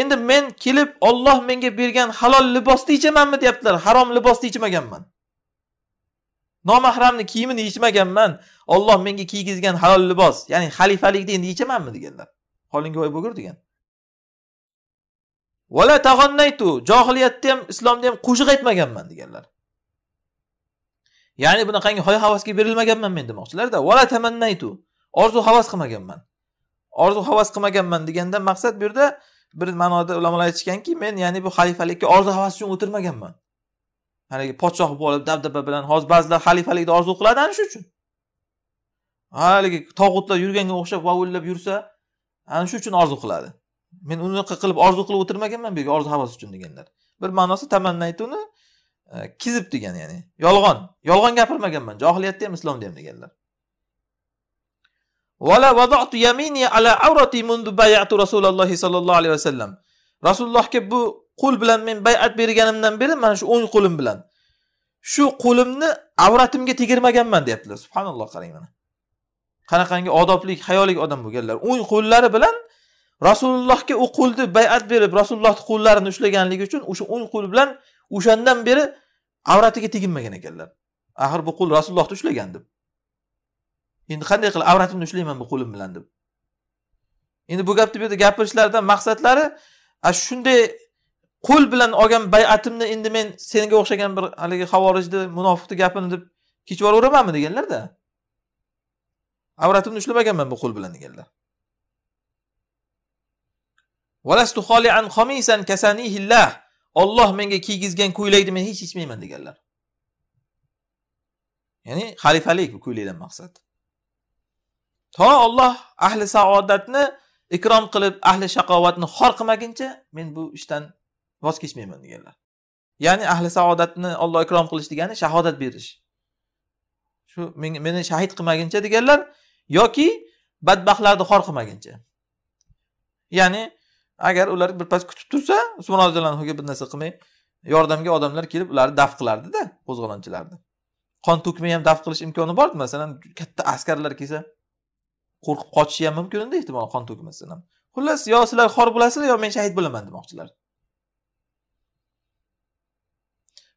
endi men kelib olloh menga bergan halol libosni yechamanmi deyaptilar harom libosni yechmaganman nomahramni kiyimini yechmaganman olloh menga kiygizgan halol libos ya'ni xalifalikni endi yechamanmi deganlar holingga voy bo'lgur degan vala tag'onnaytu johiliyatda ham islomda ham qo'shiq aytmaganman deganlar ya'ni bunaqangi hoy havasga berilmaganman men demoqchilarda vala tamannaytu orzu havas qilmaganman orzu havas qilmaganman deganda maqsad bu yerda bir ma'noda ulamolar aytishganki men ya'ni bu xalifalikka orzu havas uchun o'tirmaganman haligi podshoh bo'lib dabdaba bilan hozir ba'zilar xalifalikni orzu qiladi ana shu uchun haligi tog'utlar yurganga o'xshab vovullab yursa ana shu uchun orzu qiladi men unaqa qilib orzu qilib o'tirmaganman bu orzu havas uchun deganlar bir ma'nosi uni e, kizib degan ya'ni yolg'on yolg'on gapirmaganman johiliyatda ham islomda ham deganlar Vala vada'tu yamini ala avrati mundu bay'atu Rasululloh sallallohu alayhi vasallam. Rasulullohga bu qo'l bilan men bay'at berganimdan beri mana shu o'ng qo'lim bilan shu qo'limni avratimga tegirmaganman deyaptilar. Subhanalloh qarang mana. Qanaqangi odobli, hayoli odam bo'lganlar. O'ng qo'llari bilan Rasulullohga u qo'lni bay'at berib, Rasulullohning qo'llarini ushlaganligi uchun o'sha o'ng qo'l bilan o'shandan beri avratiga teginmagan ekanlar. Axir bu qo'l Rasulullohni ushlagan deb. endi qanday qilib avratimni ushlayman bu qo'lim bilan deb endi bu gapni bu yerda gapirishlaridan maqsadlari shunday qo'l bilan olgan bay'atimni endi men senga o'xshagan bir haligi havorijni munofiqni gapini deb kechib yuboraveramanmi deganlarda avratimni ushlamaganman bu qo'l bilan deganlar olloh menga kiygizgan ko'ylakni men hech yechmayman deganlar ya'ni xalifalik bu ko'ylakdan maqsad to olloh ahli saodatni ikrom qilib ahli shaqovatni xor qilmaguncha men bu ishdan voz kechmayman deganlar ya'ni ahli saodatni olloh ikrom qilish degani shahodat berish shu meni shahid qilmaguncha deganlar yoki badbaxtlarni xor qilmaguncha ya'ni agar ular birpas kutib tursa usmon roziyallohuga bir narsa qilmay yordamga odamlar kelib ularni daf qilardida qo'zg'olonchilarni qon to'kmay ham daf qilish imkoni bor masalan katta askarlar kelsa qo'rqib qochishi ham mumkinda ehtimol qon to'kmasdan ham xullas yo sizlar xor bo'lasizlar yo men shahid bo'laman demoqchilar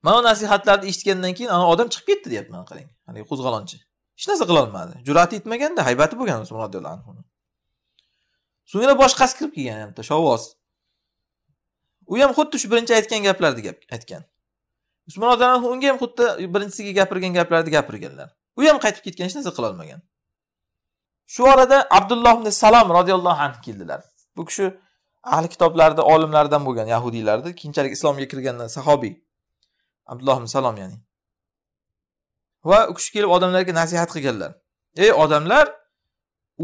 mana bu nasihatlarni eshitgandan keyin ana odam chiqib ketdi deyapman qarang haligi qo'zg'olonchi hech narsa qilolmadi jur'ati yetmaganda haybati bo'lgan usmon roziyallohu anhuni so'ngra boshqasi kirib kelgan bitta shovvoz u ham xuddi shu birinchi aytgan gaplarni gap aytgan usmon roziyallohu anhu unga ham xuddi birinchisiga gapirgan gaplarni gapirganlar u ham qaytib ketgan hech narsa qilolmagan shu orada abdulloh ibn salom roziyallohu anhu keldilar bu kishi ahli kitoblarni olimlaridan bo'lgan yahudiylarni keyinchalik islomga kirgandan sahobiy abdulloh ibn salom ya'ni va u kishi kelib odamlarga nasihat qilganlar ey odamlar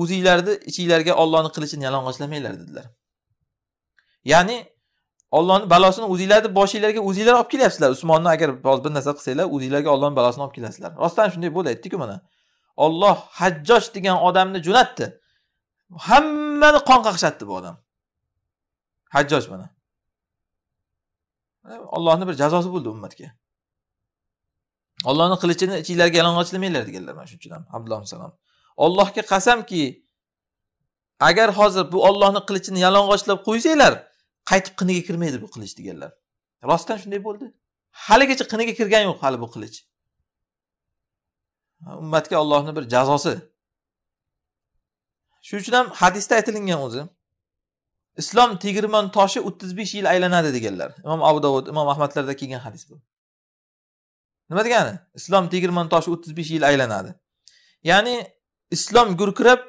o'zinglarni ichinglarga ollohni qilichini yalang'ochlamanglar dedilar ya'ni ollohni balosini o'zinglarni boshinglarga o'zinglar olib kelyapsizlar usmonni agar hozir bir narsa qilsanglar o'zinglarga ollohni balosini olib kelasizlar rostdan shunday bo'ladi aytdiku mana olloh hajjosh degan odamni jo'natdi hammani qon qaqshatdi bu odam hajjosh mana ollohni bir jazosi bo'ldi ummatga ollohni qilichini ichinglarga yalang'ochlamainglar deganlar mana shuning uchun ham abdulloh alayhissalom ollohga qasamki agar hozir bu ollohni qilichini yalang'ochlab qo'ysanglar qaytib qiniga kirmaydi bu qilich deganlar rostdan shunday bo'ldi haligacha qiniga kirgani yo'q hali bu qilich ummatga ollohni bir jazosi shuning uchun ham hadisda aytilingan o'zi islom tegirmon toshi o'ttiz besh yil aylanadi deganlar imom abu dovud imom ahmadlarda kelgan hadis bu nima degani islom tegirmon toshi o'ttiz besh yil aylanadi ya'ni islom gurkirab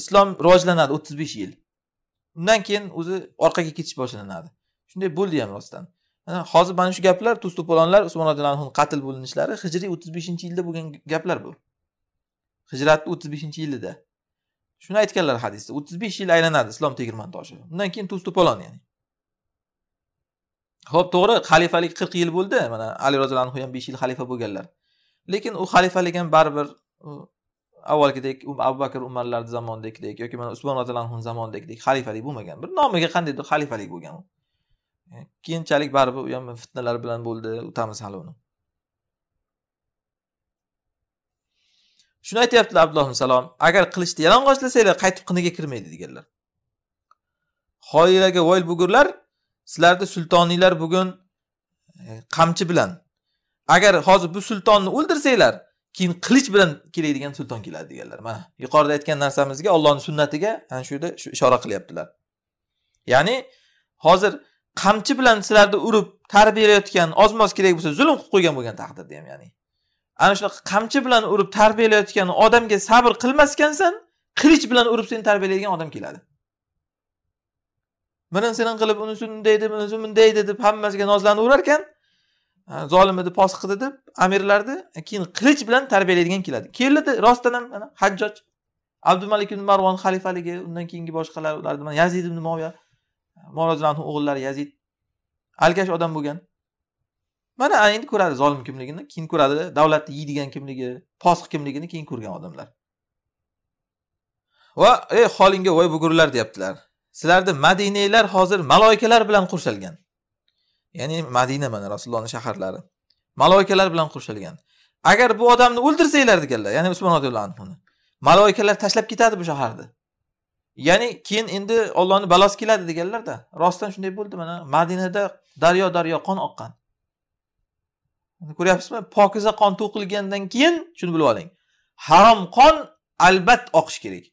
islom rivojlanadi o'ttiz besh yil undan keyin o'zi orqaga ketish boshlanadi shunday bo'ldi ham rostdan hozir mana shu gaplar tuz to'polonlar usmon roziyallohu anhu qatl bo'linishlari hijriy o'ttiz beshinchi yilda bo'lgan gaplar bu hijratni o'ttiz beshinchi yilida shuni aytganlar hadisda o'ttiz besh yil aylanadi islom tegirmon toshi undan keyin tuz to'polon ya'ni ho'p to'g'ri xalifalik qirq yil bo'ldi mana ali roziyallohu anhu ham besh yil xalifa bo'lganlar lekin u xalifalik ham baribir avvalgidek abu bakr umarlarni zamonidagidek yoki mana usmon roziyallohu anhu zamonidagidek xalifalik bo'lmagan bir nomiga qandaydir xalifalik bo'lgan u Eh, keyinchalik baribir u ham fitnalar bilan bo'ldi o'tamiz hali uni shuni aytyaptilar abdulloh salom agar qilichni yalang'ochlasanglar qaytib qiniga kirmaydi deganlar hoylaga voyl bugurlar sizlarni sultoninglar bugun eh, qamchi bilan agar hozir bu sultonni o'ldirsanglar keyin qilich bilan keladigan sulton keladi deganlar mana yuqorida aytgan narsamizga ollohni sunnatiga ana shu yerda ishora qilyaptilar ya'ni hozir qamchi bilan sizlarni urib tarbiyalayotgan oz moz kerak bo'lsa zulm qilib qo'ygan bo'lgan taqdirda ham ya'ni ana shunaqa qamchi bilan urib tarbiyalayotgan odamga sabr qilmasgansan qilich bilan urib seni tarbiyalaydigan odam keladi birin sirin qilib unisi unday edi bunisi bunday deb hammasiga urar ekan zolim edi posiq edi deb amirlarni keyin qilich bilan tarbiyalaydigan keladi keldi rostdan ham hajjoj abdumalik ibn marvon xalifaligi undan keyingi boshqalar ular yazid ibn moviya anhu o'g'illari yazid alkash odam bo'lgan mana endi ko'radi zolim kimligini keyin ko'radi davlatni yeydigan kimligi posiq kimligini keyin ko'rgan odamlar va ey holingga voy bugurlar deyaptilar sizlarni madinalar hozir maloikalar bilan qurshalgan ya'ni madina mana rasulullohni shaharlari maloikalar bilan qurshalgan agar bu odamni o'ldirsanglar deganlar ya'ni usmon roziyallohu anhuni maloikalar tashlab ketadi bu shaharni ya'ni keyin endi ollohni balosi keladi deganlarda rostdan shunday bo'ldi mana madinada daryo daryo qon oqqan ko'ryapsizmi pokiza qon to'qilgandan keyin shuni bilib oling harom qon albatta oqishi kerak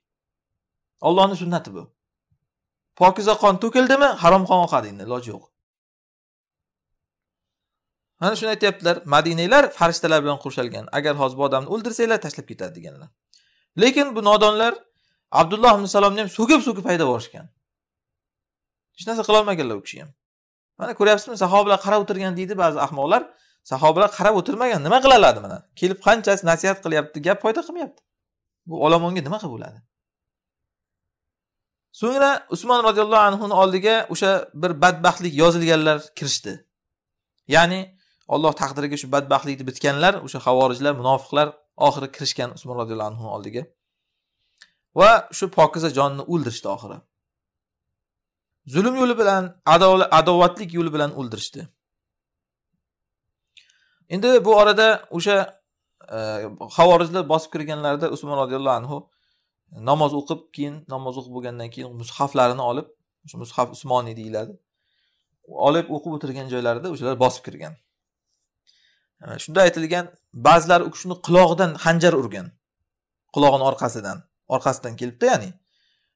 ollohni sunnati bu pokiza qon to'kildimi harom qon oqadi endi iloji yo'q mana shuni aytyaptilar madinalar farishtalar bilan qurshalgan agar hozir bu odamni o'ldirsanglar tashlab ketadi deganlar lekin bu nodonlar abdulloh ibn ham so'kib so'kib haydab yuborishgan hech narsa qilolmaganlar u kishi ham mana ko'ryapsizmi sahobalar qarab o'tirgan deydi ba'zi ahmoqlar sahobalar qarab o'tirmagan nima qila oladi mana kelib qanchasi nasihat qilyapti gap foyda qilmayapti bu olomonga nima qilib bo'ladi so'ngra usmon roziyallohu anhuni oldiga o'sha bir badbaxtlik yozilganlar kirishdi ya'ni olloh taqdiriga shu badbaxtlikni bitganlar o'sha havorijlar munofiqlar oxiri kirishgan usmon roziyallohu anhuni oldiga va shu pokiza jonni o'ldirishdi oxiri zulm yo'li bilan adovatlik yo'li bilan o'ldirishdi endi bu orada o'sha havorijlar e, bosib kirganlarida usmon roziyallohu anhu namoz o'qib keyin namoz o'qib bo'lgandan keyin mushaflarini olib o'sha mushaf usmoniy deyiladi olib o'qib o'tirgan joylarida o'shalar bosib kirgan shunda aytilgan ba'zilar u kishini qulog'idan hanjar urgan qulog'ini orqasidan orqasidan kelibdi ya'ni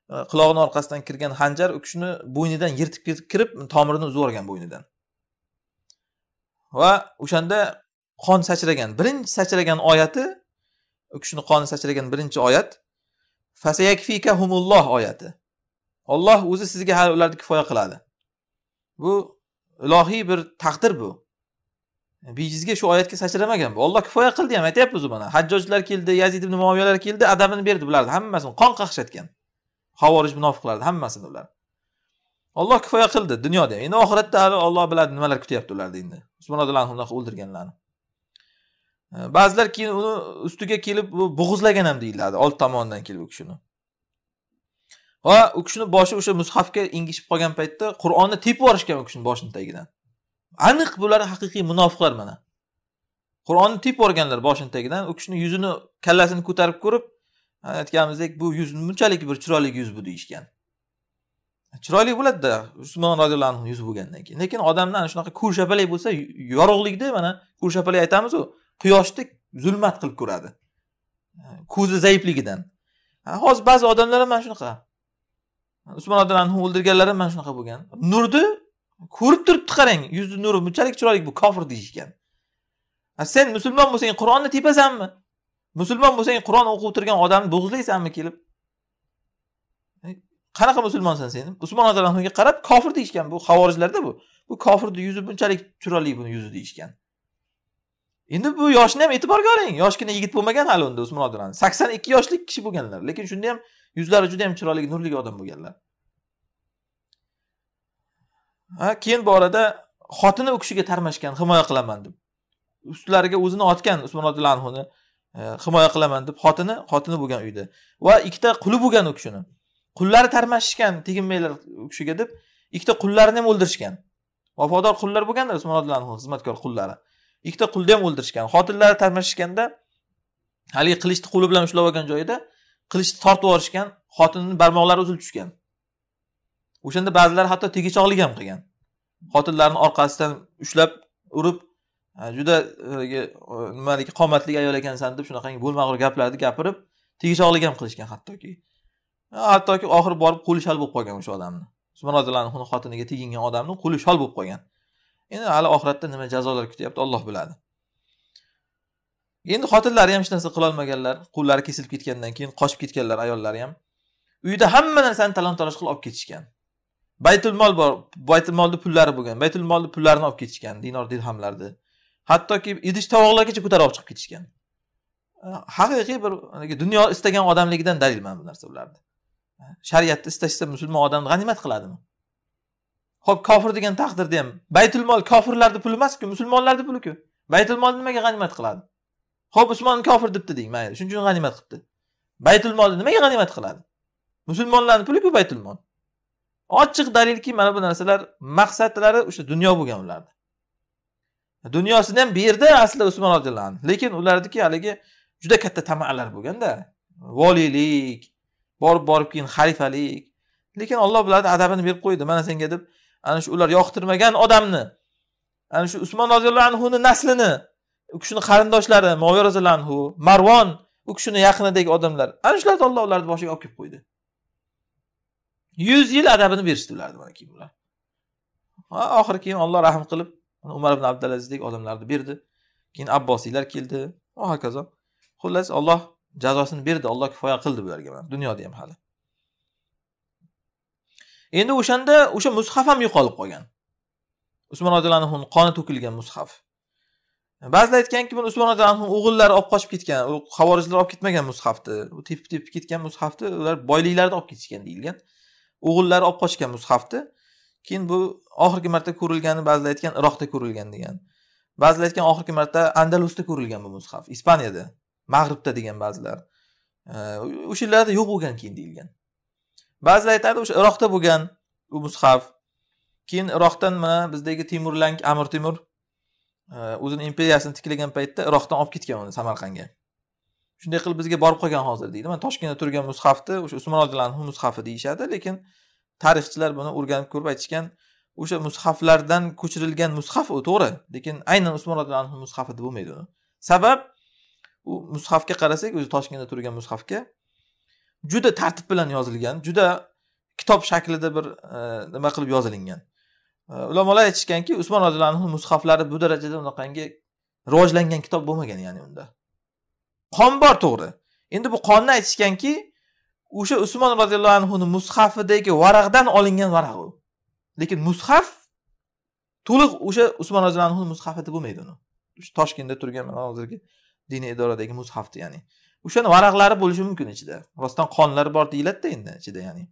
e, qulog'ini orqasidan kirgan hanjar u kishini bo'ynidan yirtib kirib tomirini uzib yuborgan bo'ynidan va o'shanda qon sachragan birinchi sachragan oyati u kishini qoni sachragan birinchi oyat fasayakfikahumulloh oyati olloh o'zi sizga hali ularni kifoya qiladi bu ilohiy bir taqdir bu bejizga shu oyatga sachramagan bu olloh kifoya qildi ham aytyapmiz mana hajjojlar keldi yazid ibn muoviyalar keldi adabini berdi bularni hammasini qon qaqshatgan havorij munofiqlarni hammasini ular olloh kifoya qildi dunyoda endi oxiratda hali olloh biladi nimalar kutyapti ularni endi usmon roziyallohu anhu o'ldirganlarni ba'zilar keyin uni ustiga kelib bo'g'izlagan ham deyiladi old tomonidan kelib u kishini va u kishini boshi o'sha mushafga engishib qolgan paytda qur'onni tepib yuborishgan u kishini boshini tagidan aniq bular haqiqiy munofiqlar mana qur'onni tepib yuborganlar boshini tagidan u kishini yuzini kallasini ko'tarib ko'rib aytganimizdek bu yuz bunchalik bir chiroyli yuz bu deyishgan chiroyli bo'ladida usmon roziyallohu anhu yuzi bo'lgandan keyin lekin odamni ana shunaqa ko'rshapalak bo'lsa yorug'likda mana ko'rshapalak aytamizu quyoshni zulmat qilib ko'radi ko'zi zaifligidan hozir ba'zi odamlar ham mana shunaqa usmon roziyallohu anhu o'ldirganlar ham mana shunaqa bo'lgan nurni ko'rib turibdi qarang yuzi nuri bunchalik chiroyli bu kofir deyishgan sen musulmon bo'lsang qur'onni tepasanmi musulmon bo'lsang qur'on o'qib turgan odamni bo'g'izlaysanmi kelib qanaqa musulmonsan sen usmon roziyallohuga qarab kofir deyishgan bu havorijlarda bu bu kofirni yuzi bunchalik chiroyli buni yuzi deyishgan endi bu yoshni ham e'tiborga oling yoshgina yigit bo'lmagan hali unda usmon odilani sakson ikki yoshlik kishi bo'lganlar lekin shunda ham yuzlari juda yam chiroyli nurli odam bo'lganlar a keyin borada xotini u kishiga tarmashgan himoya qilaman deb ustlariga o'zini otgan usmon roziyallohu anhuni e, himoya qilaman deb xotini xotini bo'lgan uyda va ikkita quli bo'lgan u kishini qullari tarmashishgan teginmanglar u kishiga deb ikkita qullarini ham o'ldirishgan vafodor qullar bo'lganda usmon roziyallohu anhu xizmatkor qullari ikkita qulni ham o'ldirishgan xotinlari tarmashishganda haligi qilichni qo'li bilan ushlab olgan joyida qilichni tortib yuborishgan xotinini barmoqlari uzilib tushgan o'shanda ba'zilar hatto tegichoqlik ham qilgan xotinlarni orqasidan ushlab urib juda e, e, nimaligi qomatli ayol ekansan deb shunaqangi bo'lmag'ur gaplarni gapirib tegichoqlik ham qilishgan hattoki hattoki oxiri borib qo'li shal bo'lib qolgan o'sha odamni usmon roziyallohu anhuni xotiniga tegingan odamni qo'li shol bo'lib qolgan endi hali oxiratda nima jazolar kutyapti olloh biladi endi xotinlari ham hech narsa qilolmaganlar qo'llari kesilib ketgandan keyin qochib ketganlar ayollari ham uyda hamma narsani talon toroj qilib olib ketishgan baytul mol bor baytul molni pullari bo'lgan baytul molni pullarini olib ketishgan dinor dirhamlarni hattoki idish tovoqlargacha ko'tarib olib chiqib ketishgan haqiqiy bir dunyo istagan odamligidan dalil mana bu narsa ularni shariatni istashsa musulmon odam g'animat qiladimi ho'p kofir degan taqdirda ham baytul mol kofirlarni puli emasku musulmonlarni puliku baytul mol nimaga g'animat qiladi ho'p usmon kofir debdi deng mayli shuning uchun g'animat qilibdi baytul molni nimaga g'animat qiladi musulmonlarni puliku baytul mol ochiq dalilki mana bu narsalar maqsadlari o'sha dunyo bo'lgan ularni dunyosini ham yerda aslida usmon roziyallohu anhu lekin ularniki haligi juda katta tamalar bo'lganda voliylik borib borib keyin xalifalik lekin olloh bularni adabini berib qo'ydi mana senga deb ana shu ular yoqtirmagan odamni ana shu usmon roziyallohu anhuni naslini u kishini qarindoshlari moviy roziyallohu anhu marvon u kishini yaqinidagi odamlar ana shularni olloh ularni boshiga olib kelib qo'ydi yuz yil adabini berishdi ularni mana keyin bular oxiri keyin olloh rahm qilib umar ibn abdulazizdek odamlarni berdi keyin abbosiylar keldi va hokazo xullas olloh jazosini berdi olloh kifoya qildi bularga mana dunyoda ham hali endi o'shanda o'sha mushaf ham yo'qolib qolgan usmon roziyallohu anhuni qoni to'kilgan mushaf ba'zilar aytganki buni usmon roziyallohu anhu o'g'illari olib qochib ketgan u havorijlar olib ketmagan mushafni u tepib tepib ketgan mushafni ular boyliklarni olib ketishgan deyilgan o'g'illari olib qochgan mushafni keyin bu oxirgi marta ko'rilgani ba'zilar aytgan iroqda ko'rilgan degan ba'zilar aytgan oxirgi marta andalusda ko'rilgan bu mushaf ispaniyada mag'ribda degan ba'zilar o'sha yerlarda yo'q bo'lgan keyin deyilgan ba'zilar aytadi o'sha iroqda bo'lgan u mushaf keyin iroqdan mana bizdagi temurlang amir temur o'zini imperiyasini tiklagan paytda iroqdan olib ketgan uni samarqandga shunday qilib bizga borib qolgan hozir deydi mana toshkentda turgan mushafni o'sha usmon anhu mushafi deyishadi lekin tarixchilar buni o'rganib ko'rib aytishgan o'sha mushaflardan ko'chirilgan mushaf u to'g'ri lekin aynan usmon anhu mushafi deb bo'lmaydi uni sabab u mushafga qarasak o'zi toshkentda turgan mushafga juda tartib bilan yozilgan juda kitob shaklida bir e, nima qilib yozilgan e, ulamolar aytishganki usmon roziyallohu anhu mushaflari bu darajada unaqangi rivojlangan kitob bo'lmagan ya'ni unda qon bor to'g'ri endi bu qonni aytishganki o'sha usmon roziyallohu anhuni mushafidagi varaqdan olingan varaq u lekin mushaf to'liq o'sha usmon roziyallohu anhuni mushafida bo'lmaydi uni o'sha toshkentda turgan mana hozirgi diniy idoradagi mushafni ya'ni o'shani varaqlari bo'lishi mumkin ichida rostdan qonlar bor deyiladida endi ichida ya'ni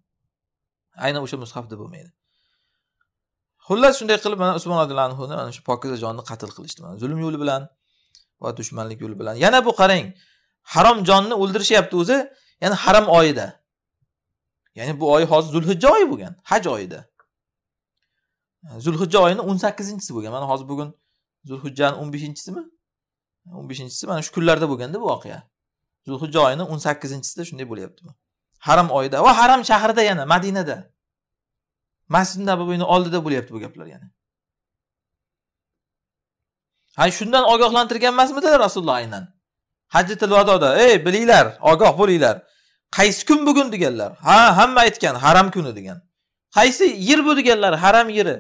aynan o'sha mushafda bo'lmaydi xullas shunday qilib mana usmon roziyallohu anhuni mana shu pokiza jonni qatl qilishdi mana zulm yo'li bilan va dushmanlik yo'li bilan yana bu qarang harom jonni o'ldirishyapti o'zi yana harom oyida ya'ni bu oy hozir zulhijja oyi bo'lgan haj oyida zulhijja oyini o'n sakkizinchisi bo'lgan mana hozir bugun zulhijjani o'n beshinchisimi o'n beshinchisi mana shu kunlarda bo'lganda bu voqea zulhijja oyini o'n sakkizinchisida shunday bo'lyapti bu harom oyida va harom shahrida yana madinada masjid nabaviyni oldida bo'lyapti bu gaplar yana ha shundan ogohlantirgan ogohlantirganmasmidi rasululloh aynan hajjatil vadoda ey bilinglar ogoh bo'linglar qaysi kun bugun deganlar ha hamma aytgan haram kuni degan qaysi yil bu deganlar haram yili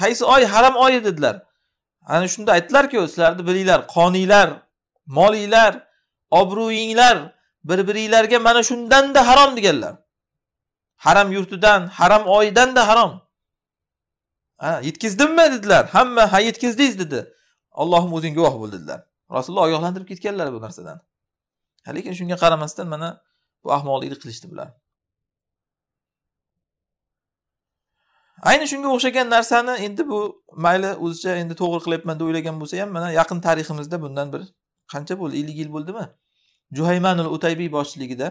qaysi oy haram oyi dedilar ana shunda aytdilarku sizlarni bilinglar qoninglar molinglar obro'yinglar bir biringlarga mana shundanda harom deganlar haram yurtidan haram oyidanda da harom ha yetkazdimmi dedilar hamma ha yetkazdingiz dedi allohim o'zing guvoh bo'l dedilar rasululloh ogohlantirib ketganlar bu narsadan lekin shunga qaramasdan mana bu ahmoqlikni qilishdi bular ayni shunga o'xshagan narsani endi bu mayli o'zicha endi to'g'ri qilyapman deb o'ylagan bo'lsa ham mana yaqin tariximizda bundan bir qancha bo'ldi ellik yil bo'ldimi juhaymanul utaybiy boshchiligida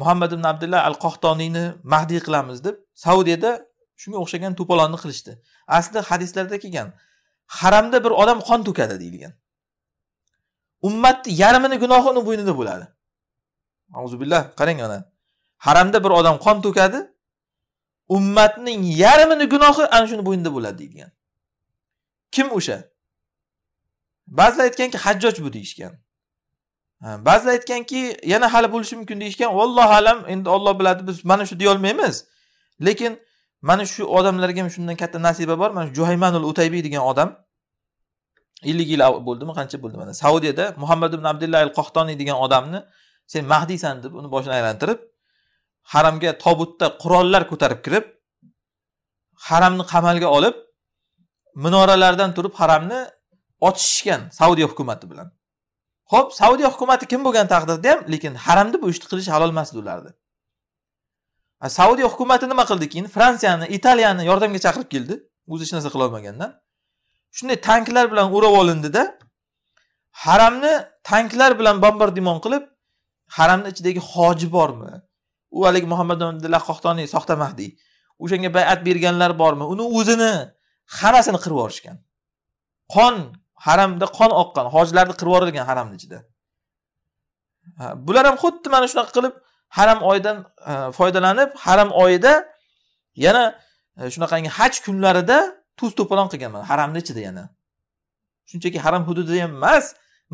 muhammad ibn abdulla al qohtoniyni mahdiy qilamiz deb saudiyada shunga o'xshagan to'polonni qilishdi aslida hadislarda kelgan haramda bir odam qon to'kadi deyilgan ummatni yarmini gunohi uni bo'ynida bo'ladi billah qarang mana haramda bir odam qon to'kadi ummatning yarmini gunohi ana shuni bo'ynida bo'ladi deyilgan kim o'sha ba'zilar aytganki hajjoj bu deyishgan ba'zilar aytganki yana hali bo'lishi mumkin deyishgan vallohu alam endi olloh biladi biz mana shu deyolmaymiz lekin mana shu odamlarga ham shundan katta nasiba bor mana shu juhaymanul utaybiy degan odam ellik yil bo'ldimi qancha bo'ldi mana saudiyada muhammad ibn abdullah al qohtoniy degan odamni sen mahdiysan deb uni boshini aylantirib haramga tobutda qurollar ko'tarib kirib haramni qamalga olib minoralardan turib haramni otishishgan saudiya hukumati bilan ho'p saudiya hukumati kim bo'lgan taqdirda ham lekin haramni bu ishni qilish halol emasdi ularni saudiya hukumati nima qildi keyin fransiyani italiyani yordamga chaqirib keldi o'zi hech narsa qilolmaganda shunday tanklar bilan o'rab olindida haramni tanklar bilan bombardimon qilib haramni ichidagi hoji bormi u haligi muhammad abdulla qohtoniy soxta mahdiy o'shanga bayat berganlar bormi uni o'zini hammasini qirib yuborishgan qon haramda qon oqqan hojilarni qirib yuborilgan haramni ichida bular ham xuddi mana shunaqa qilib haram oyidan e, foydalanib haram oyida yana e, shunaqangi haj kunlarida tuz to'polon qilganman haramni ichida yana shunchaki haram hududida ham emas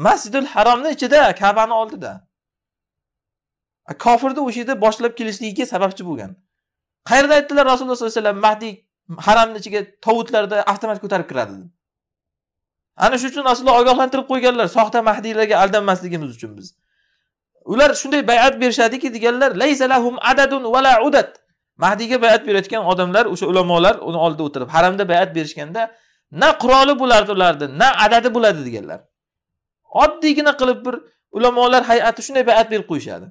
masjidul haromni ichida kabani oldida kofirni o'sha yerda boshlab kelishligiga sababchi bo'lgan qayerda aytdilar rasululloh sollallohu alayhi vasallam mahdiy haramni ichiga tovutlarda avtomat ko'tarib kiradi ana shuning uchun rasululloh ogohlantirib qo'yganlar soxta mahdiylarga aldanmasligimiz uchun biz ular shunday bayat berishadiki deganlar laysa lahum adadun vala udad mahdiyga bayat berayotgan odamlar o'sha ulamolar uni oldida o'tirib haramda bayat berishganda na quroli bo'lardi ularni na adadi bo'ladi deganlar oddiygina qilib bir ulamolar hay'ati shunday bayat berib qo'yishadi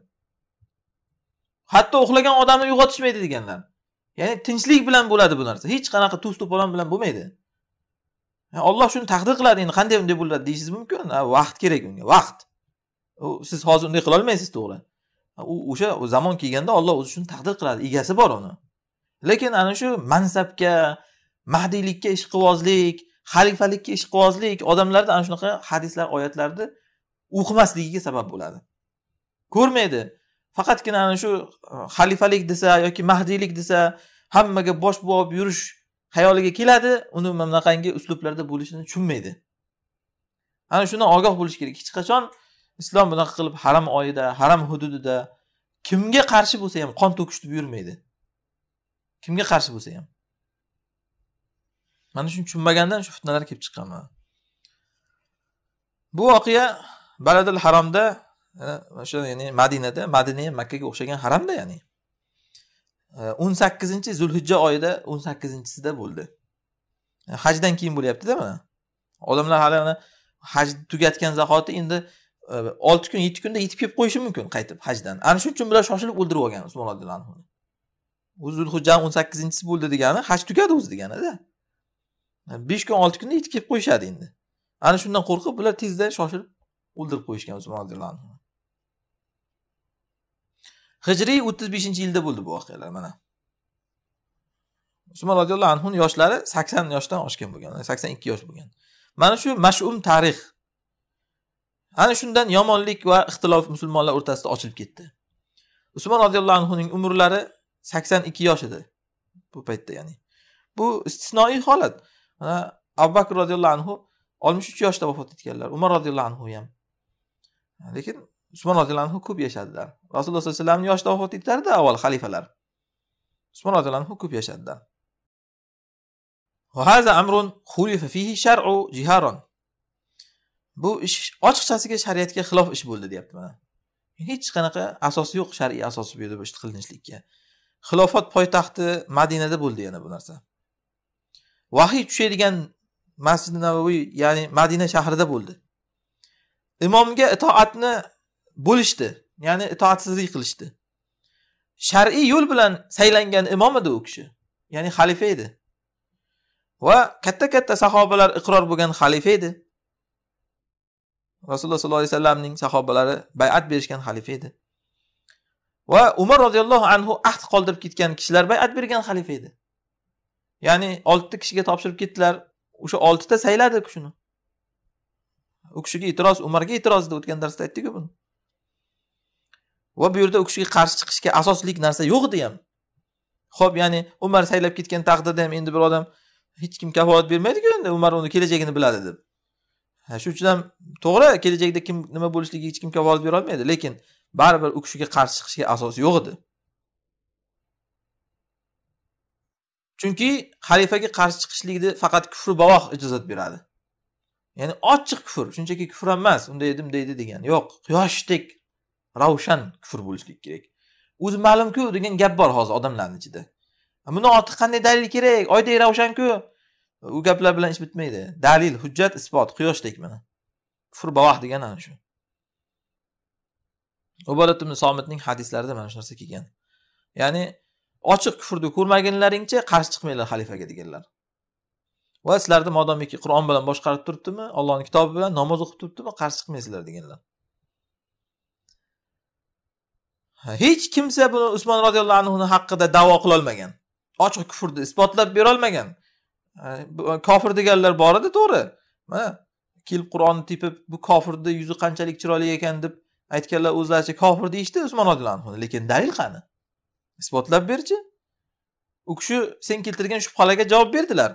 hatto uxlagan odamni uyg'otishmaydi deganlar ya'ni tinchlik bilan bo'ladi bu narsa hech qanaqa to's to'polon bilan bo'lmaydi olloh shuni taqdir qiladi endi qanday bunday bo'ladi deyishingiz mumkin vaqt kerak unga vaqt siz hozir unday qila olmaysiz to'g'ri u o'sha zamon kelganda olloh o'zi shuni taqdir qiladi egasi bor uni lekin ana shu mansabga mahdiylikka ishqivozlik xalifalikka ishqivozlik odamlarda ana shunaqa hadislar oyatlarni o'qimasligiga sabab bo'ladi ko'rmaydi faqatgina ana shu e, xalifalik desa yoki mahdiylik desa hammaga bosh bo'lib yurish xayoliga keladi uni mana bunaqangi uslublarda bo'lishini tushunmaydi ana shundan ogoh bo'lish kerak hech qachon islom bunaqa qilib haram oyida haram hududida kimga qarshi bo'lsa ham qon to'kishni yurmaydi kimga qarshi bo'lsa ham mana shuni tushunmagandan shu fitnalar kelib chiqqan mana bu voqea baladil haromda e, o'sha ya'ni madinada madina makkaga o'xshagan haramda ya'ni e, o'n sakkizinchi zulhijja oyida o'n sakkizinchisida bo'ldi e, hajdan keyin bo'lyaptida mana odamlar hali hajni haj tugatgan zahoti endi olti kun yetti kunda yetib kelib qo'yishi mumkin qaytib hajdan ana shuning uchun bular shoshilib o'ldirib olgan usmon roziyallohu anhu u zulhijjani o'n sakkizinchisi bo'ldi degani haj tugadi o'zi deganida besh kun olti kunda yetib kelib qo'yishadi endi ana shundan qo'rqib bular tezda shoshilib o'ldirib qo'yishgan usmon roziyallohu anhu hijriy o'ttiz beshinchi yilda bo'ldi bu voqealar mana usmon roziyallohu anhuni yoshlari sakson yoshdan oshgan bo'lgan sakson ikki yosh bo'lgan mana shu mashum tarix ana shundan yomonlik va ixtilof musulmonlar o'rtasida ochilib ketdi usmon roziyallohu anhuning umrlari sakson ikki yosh edi bu paytda ya'ni bu istisnoiy holat mana abu bakr roziyallohu anhu oltmish uch yoshda vafot etganlar umar roziyallohu anhu ham lekin usmon roziyallohu anhu ko'p yashadilar rasululloh sollallohu alayhi vasallamni yoshida vafot etdilarda avval xalifalar usmon roziyallohu anhu ko'p yashadilar وهذا amrun خلف fihi shar'u جهارا bu ish ochiqchasiga shariatga xilof ish bo'ldi deyapti mana hech qanaqa asosi yo'q shar'iy asosi bu yerda bu ishni qilinishlikka xilofat poytaxti madinada bo'ldi yana bu narsa vahiy tushadigan masjid navaviy ya'ni madina shahrida bo'ldi imomga itoatni bo'lishdi ya'ni itoatsizlik qilishdi shar'iy yo'l bilan saylangan imom edi u kishi ya'ni xalifa edi va katta katta sahobalar iqror bo'lgan xalifa edi rasululloh sollallohu alayhi vasallamning sahobalari bayat berishgan xalifa edi va umar roziyallohu anhu ahd qoldirib ketgan kishilar bayat bergan xalifa edi ya'ni oltita kishiga topshirib ketdilar o'sha oltita sayladi u kishini u kishiga e'tiroz umarga e'tiroz edi o'tgan darsda aytdikku buni va bu yerda u kishiga qarshi chiqishga asoslik narsa yo'q edi ham ho'p ya'ni umar saylab ketgan taqdirda ham endi bir odam hech kim kafolat bermaydiku endi umar uni kelajagini biladi deb shuning uchun ham to'g'ri kelajakda kim nima bo'lishligiga hech kim bera berolmaydi lekin baribir u kishiga qarshi chiqishga asos yo'q edi chunki xalifaga qarshi chiqishlikni faqat kufri bavoh ijozat beradi ya'ni ochiq kufr shunchaki kufr emas unday edi bunday edi degan yo'q quyoshdek ravshan kufr bo'lishligi kerak o'zi ma'lumku degan gap bor hozir odamlarni ichida buni ortiq qanday dalil kerak oyday ravshanku u gaplar bilan ish bitmaydi dalil hujjat isbot quyoshdek mana kufr bavoh degani ana shu ubodat ibn somitning hadislarida mana shu narsa kelgan ya'ni ochiq kufrni ko'rmaginlaringcha qarshi chiqmanglar xalifaga deganlar va sizlarni modomiki qur'on bilan boshqarib turibdimi ollohni kitobi bilan namoz o'qib turibdimi qarshi chiqmaysizlar deganlar hech kimsa buni usmon roziyallohu anhu haqida davo qilolmagan ochiq kufrni isbotlab berolmagan E, kofir deganlar bor edi to'g'ri kelib qur'onni tepib bu kofirni yuzi qanchalik chiroyli ekan deb aytganlar o'zlaricha kofir deyishdi usmon roziyallohu lekin dalil qani isbotlab berchi u kishi sen keltirgan shubhalarga javob berdilar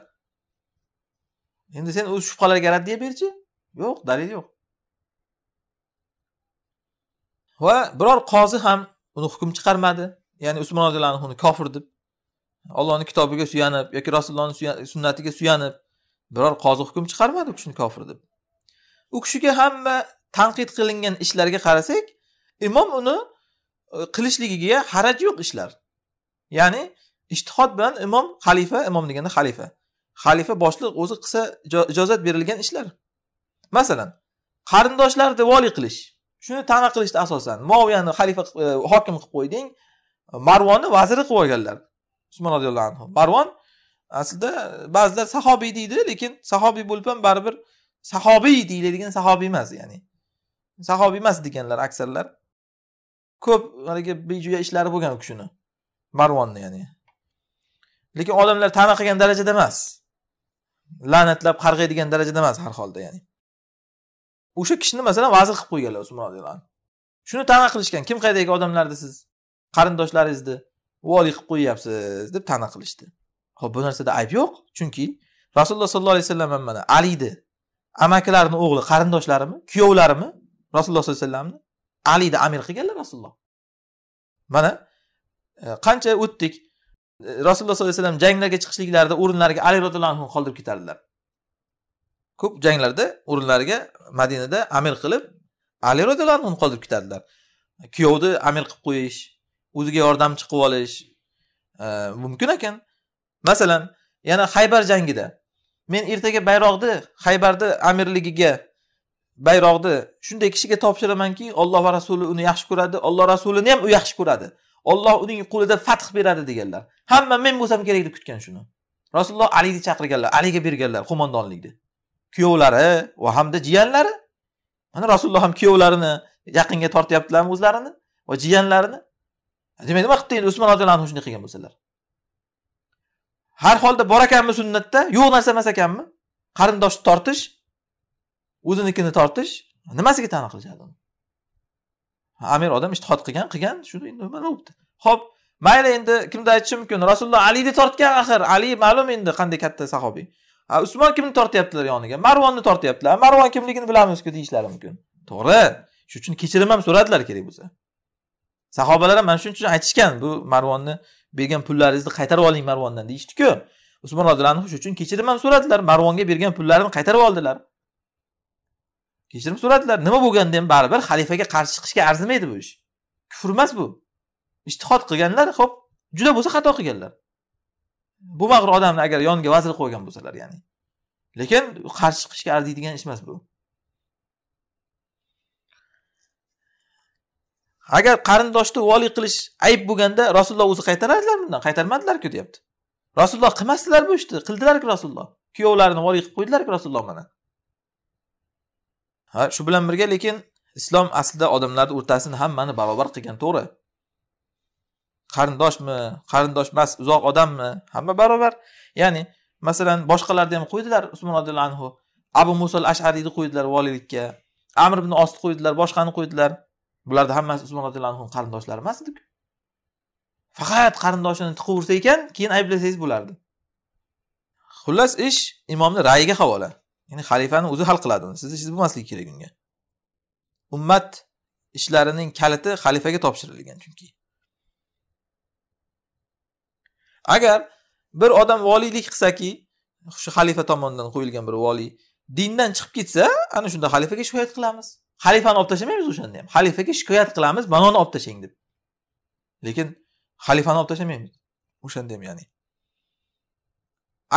endi sen o'z shubhalarga raddiya berchi yo'q dalil yo'q va biror qozi ham uni hukm chiqarmadi ya'ni usmon roziyallohu anhuni kofir deb ollohni kitobiga suyanib yoki rasulullohni sunnatiga suyanib biror qozi hukm chiqarmadi u kishini kofir deb u kishiga hamma tanqid qilingan ishlarga qarasak imom uni e, qilishligiga haraj yo'q ishlar ya'ni ishtihod bilan imom xalifa imom deganda xalifa xalifa boshliq o'zi qilsa ijozat berilgan ishlar masalan qarindoshlarni voliy qilish shuni tana qilishdi asosan moviyani xalifa e, hokim qilib qo'yding marvonni vaziri qilib olganlar usmon roziyallohu anhu marvon aslida ba'zilar sahobiy deydi lekin sahobiy bo'lib ham baribir sahobiy deyiladigan sahobiy emas ya'ni sahobiy emas deganlar aksarlar ko'p haligi bejuya ishlari bo'lgan u kishini marvonni ya'ni lekin odamlar tana qilgan darajada emas la'natlab qarg'aydigan darajada emas har holda ya'ni o'sha kishini masalan vazir qilib qo'yganlar usmon roziyallohu anhu shuni tana qilishgan kim qaydagi odamlarni siz qarindoshlaringizni voliy qilib qo'yyapsiz deb ta'na qilishdi ho'p bu narsada ayb yo'q chunki rasululloh sollallohu alayhi vasallam mana alini amakilarini o'g'li qarindoshlarimi kuyovlarimi rasululloh sollallohu alayhi vasallamni alini amir qilganlar rasululloh mana e, qancha o'tdik e, rasululloh sollallohu alayhi vasallam janglarga chiqishliklarida o'rinlariga ali roziyallohu anhu qoldirib ketardilar ko'p janglarda o'rinlariga madinada amir qilib ali roziyallohu anhuni qoldirib ketardilar kuyovni amir qilib qo'yish o'ziga yordamchi qilib olish e, mumkin ekan masalan yana haybar jangida men ertaga bayroqni haybarni amirligiga bayroqni shunday kishiga topshiramanki olloh va rasuli uni yaxshi ko'radi olloh rasulini ham u yaxshi ko'radi olloh uning qo'lida fath beradi deganlar hamma men bo'lsam kerak deb kutgan shuni rasululloh alini chaqirganlar aliga berganlar qo'mondonlikni kuyovlari va hamda jiyanlari mana rasululloh ham kuyovlarini yaqinga tortyaptilarmi o'zlarini va jiyanlarini demak nima qilding endi usmon roziyallohu anhu shunday qilgan bo'lsalar har holda bor ekanmi sunnatda yo'q narsa emas ekanmi qarindoshni tortish o'zinikini tortish nimasiga tana qilishadi amir odam ishtihod qilgan qilgan shu nima bo'libdi ho'p mayli endi kimdir aytishi mumkin rasululloh alini tortgan axir ali ma'lum endi qanday katta sahobiy usmon kimni tortyaptilar yoniga marvonni tortyaptilar marvon kimligini bilamizku deyishlari mumkin to'g'ri shuning uchun kechirim ham so'radilar kerak bo'lsa sahobalar ham mana shuning uchun aytishgan bu marvonni bergan pullaringizni qaytarib oling marvondan deyishdiku usmon roziyallohu anhu shuning uchun kechirim ham so'radilar marvonga bergan pullarini qaytarib oldilar kechirim so'radilar nima bo'lganda ham baribir xalifaga qarshi chiqishga arzimaydi bu ish kufr emas bu ishtihod qilganlar ho'p juda bo'lsa xato qilganlar bu mag'rur odamni agar yoniga vazir qo'ygan bo'lsalar ya'ni lekin qarshi chiqishga arziydigan ish emas bu agar qarindoshni voliy qilish ayb bo'lganda rasululloh o'zi qaytarardilar bundan qaytarmadilarku deyapti rasululloh qilmasdilar bu ishni qildilarku rasululloh kuyovlarini voliy qilib qo'ydilarku rasululloh mana ha shu bilan birga lekin islom aslida odamlarni o'rtasini hammani barobar qilgan to'g'ri qarindoshmi qarindosh emas uzoq odammi hamma barobar ya'ni masalan boshqalarni ham qo'ydilar usmon roziyallohu anhu abu musol ashariyni qo'ydilar voliylikka amr ibn osni qo'ydilar boshqani qo'ydilar bularni hammasi usmon roziyallohu anhu qarindoshlari emas ediku faqat qarindoshini tiqaversa ekan keyin ayblasangiz bo'lardi xullas ish imomni rayiga havola ya'ni xalifani o'zi hal qiladi uni sizni ishingiz bo'lmasligi kerak unga ummat ishlarining kaliti xalifaga topshirilgan chunki agar bir odam voliylik qilsaki shu xalifa tomonidan qo'yilgan bir voliy dindan chiqib ketsa ana shunda xalifaga shikoyat qilamiz xalifani olib tashlamaymiz o'shanda ham xalifaga shikoyat qilamiz manoni olib tashlang deb lekin xalifani olib tashlamaymiz o'shanda ham ya'ni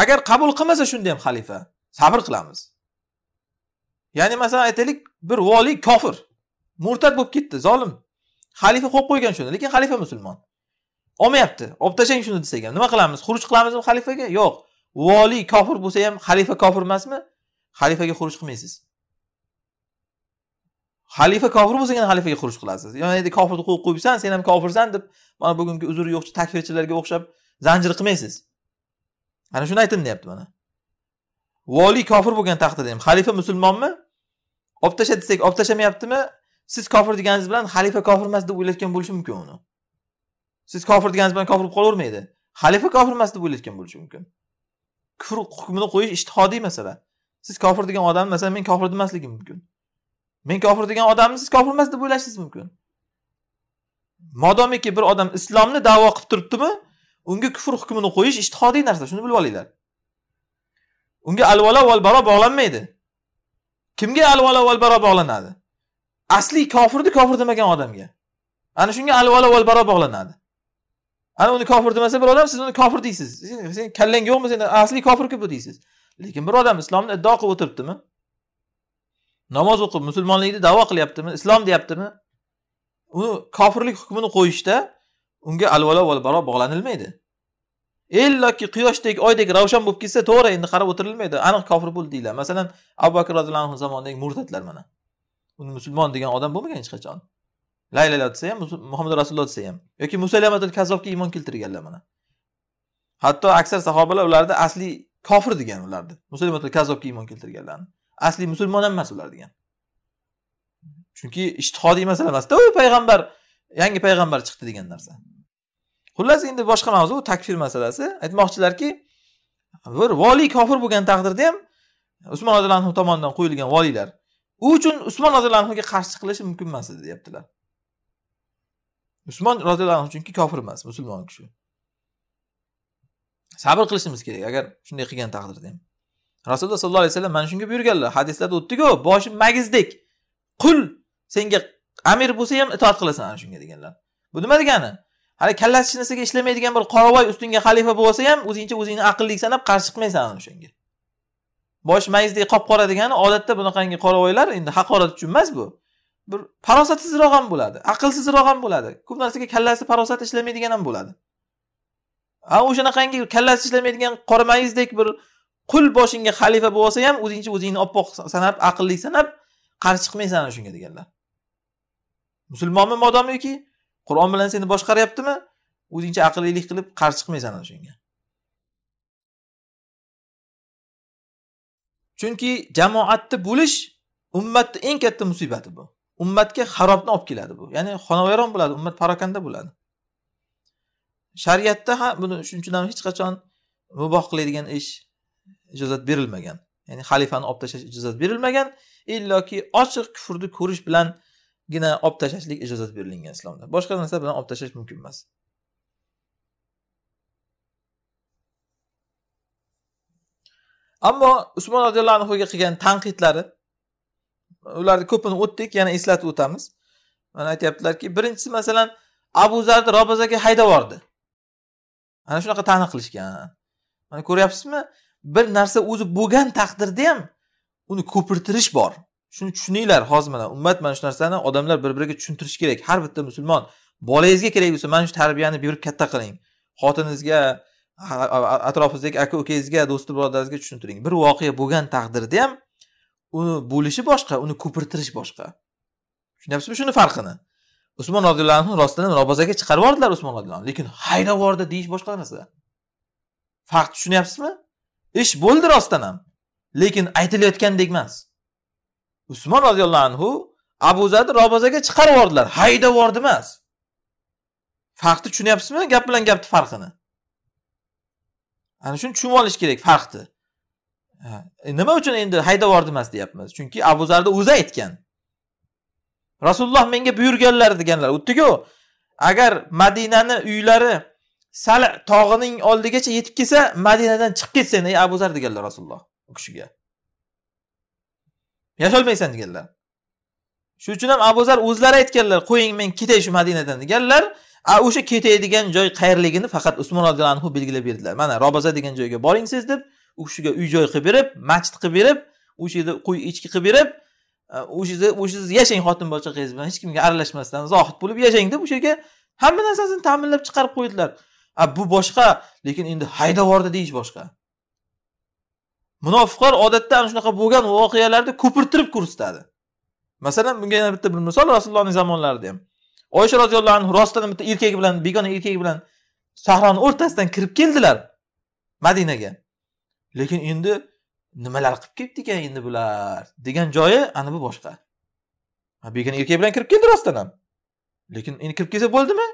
agar qabul qilmasa shunda ham xalifa sabr qilamiz ya'ni masalan aytaylik bir voliy kofir murtad bo'lib ketdi zolim xalifa qo'yib qo'ygan shuni lekin xalifa musulmon olmayapti olib tashlang shuni desak ham nima qilamiz xuruj qilamizmi xalifaga yo'q voliy kofir bo'lsa ham xalifa kofir emasmi xalifaga xuruj qilmaysiz xalifa kofir bo'lsa yana xalifaga xuruj qilasiz yoningda kofirni huquq qo'yibsan sen ham kofirsan deb mana bugungi uzri yo'qchi takfirchilarga o'xshab zanjir qilmaysiz ana shuni deyapti mana voliy kofir bo'lgan taxtida ham xalifa musulmonmi olib tashla desak olib tashlamayaptimi siz kofir deganingiz bilan xalifa kofir emas deb o'ylayotgan bo'lishi mumkin uni siz kofir deganingiz bilan kofir bo'lib qolavermaydi xalifa kofir emas deb o'ylayotgan bo'lishi mumkin kufr hukmini qo'yish ishtihodiy masala siz kofir degan odamni masalan men kofir demasligim mumkin men kofir degan odamni siz kofir emas deb o'ylashingiz mumkin modomiki bir odam islomni da'vo qilib turibdimi unga kufr hukmini qo'yish ijtihodiy narsa shuni bilib olinglar unga alvalo valbaro bog'lanmaydi kimga alvalo valbaro bog'lanadi asli kofirni kofir demagan odamga ana shunga alvalo valbaro bog'lanadi ana uni kofir demasa bir odam siz uni kofir deysiz sen kallang yo'qmi sen asli kofirku bu deysiz lekin bir odam islomni iddao qilib o'tiribdimi namoz o'qib musulmonlikni da'vo qilyaptimi islom deyaptimi uni kofirlik hukmini qo'yishda unga alvalo va balo bog'lanilmaydi illoki quyoshdek oydek ravshan bo'lib ketsa to'g'ri endi qarab o'tirilmaydi aniq kofir bo'ldi deyiladi masalan abu bakr roziyallohu anhu zamonidagi murtadlar mana uni musulmon degan odam bo'lmagan hech qachon la ilaha desa ham muhammad rasululloh desa ham yoki musalamatul kazobga iymon keltirganlar mana hatto aksar sahobalar ularni asli kofir degan ularni musalamatul kazobga iymon keltirganlarni asli musulmon ham emas ular degan chunki ishtihodiy masala emasda u payg'ambar yangi payg'ambar chiqdi degan narsa xullas endi boshqa mavzu takfir masalasi aytmoqchilarki bir voliy kofir bo'lgan taqdirda ham usmon roziyallohu anhu tomonidan qo'yilgan voliylar u uchun usmon roziyallohu anhuga qarshi chiqilishi mumkin emas edi deyaptilar usmon roziyallohu anhu chunki kofir emas musulmon kishi sabr qilishimiz kerak agar shunday qilgan taqdirda ham rasululloh sollallohu alayhi vasallam mana shunga buyurganlar hadislarda o'tdiku boshi magizdek qul senga amir bo'lsa ham itoat qilasan ana shunga deganlar bu nima degani hali kallasi hech narsaga ishlamaydigan bir qoravoy ustingga xalifa bo'lsa ham o'zingcha o'zingni aqlli sanab qarshi chiqmaysan ana o'shanga boshi mayizdek qop qora degani odatda bunaqangi qoravoylar endi haqorat uchun emas bu bir farosatsizroq ham bo'ladi aqlsizroq ham bo'ladi ko'p narsaga kallasi farosati ishlamaydigan ham bo'ladi a o'shanaqangi kallasi ishlamaydigan qora mayizdek bir qul boshingga xalifa bo'lsa ham o'zingcha o'zingni oppoq sanab aqlli sanab qarshi chiqmaysan ana shunga deganlar musulmonmi modomiki qur'on bilan seni boshqaryaptimi o'zingcha aqllilik qilib qarshi chiqmaysan ana shunga chunki jamoatni bo'lish ummatni eng katta musibati bu ummatga xarobni olib keladi bu ya'ni xonavayron bo'ladi ummat parokanda bo'ladi shariatda ham buni shuning uchun ham hech qachon muboh qiladigan ish ijozat berilmagan ya'ni xalifani olib tashlash ijozat berilmagan illoki ochiq kufrni ko'rish bilangina olib tashlashlik ijozat berilgan islomda boshqa narsa bilan olib tashlash mumkin emas ammo usmon roziyallohu anhuga qilgan tanqidlari ularni ko'pini o'tdik yana eslatib o'tamiz mana aytyaptilarki birinchisi masalan abu zarni robazaga haydab yubordi ana shunaqa tana qilishgan mana ko'ryapsizmi bir narsa o'zi bo'lgan taqdirda ham uni ko'pirtirish bor shuni tushuninglar hozir mana ummat mana shu narsani odamlar bir biriga tushuntirish kerak har bitta musulmon bolangizga kerak bo'lsa mana shu tarbiyani berib katta qiling xotiningizga atrofingizdagi aka ukangizga do'sti birodaringizga tushuntiring bir voqea bo'lgan taqdirda ham uni bo'lishi boshqa uni ko'pirtirish boshqa tushunyapsizmi shuni farqini usmon roziyallohu anhu rostdan robozaga chiqarib yubordilar usmon roziyallohu lekin yubordi deyish boshqa narsa farqni tushunyapsizmi ish bo'ldi rostdan ham lekin aytilayotgandek emas usmon roziyallohu anhu abu zarni robozaga chiqarib yubordilar haydab yubordi emas farqni tushunyapsizmi gap bilan gapni farqini ana shuni tushunib olish kerak farqni e, nima uchun endi haydab yubordi emas deyapmiz chunki abu zarni o'zi aytgan rasululloh menga buyurganlar deganlar o'tdiku agar madinani uylari sal tog'ining oldigacha yetib kelsa madinadan chiqib ketsin ey abu zar deganlar rasululloh u kishiga yasholmaysan deganlar shuning uchun ham abu zar o'zlari aytganlar qo'ying men ketay shu madinadan deganlar a o'sha ketadigan joy qayerligini faqat usmon roziyallohu anhu belgilab berdilar mana robaza degan joyga boring siz deb u kishiga uy joy qilib berib masjid qilib berib o'sha yerda qo'y echki qilib berib o'sha yerda o'sha yerda yashang xotin bola chaqangiz bilan hech kimga aralashmasdan zohid bo'lib yashang deb o'sha yerga hamma narsasini ta'minlab chiqarib qo'ydilar a bu boshqa lekin endi haydavordi deyish boshqa munofiqlar odatda ana shunaqa bo'lgan voqealarni ko'pirtirib ko'rsatadi masalan bunga yana bitta bir misol rasulullohning zamonlarida ham oysha roziyallohu anhu rostdan bitta erkak bilan begona erkak bilan sahroni o'rtasidan kirib keldilar madinaga lekin endi nimalar qilib ketdi ekan endi bular degan joyi ana bu boshqa begona erkak bilan kirib keldi rostdan ham lekin endi kirib kelsa bo'ldimi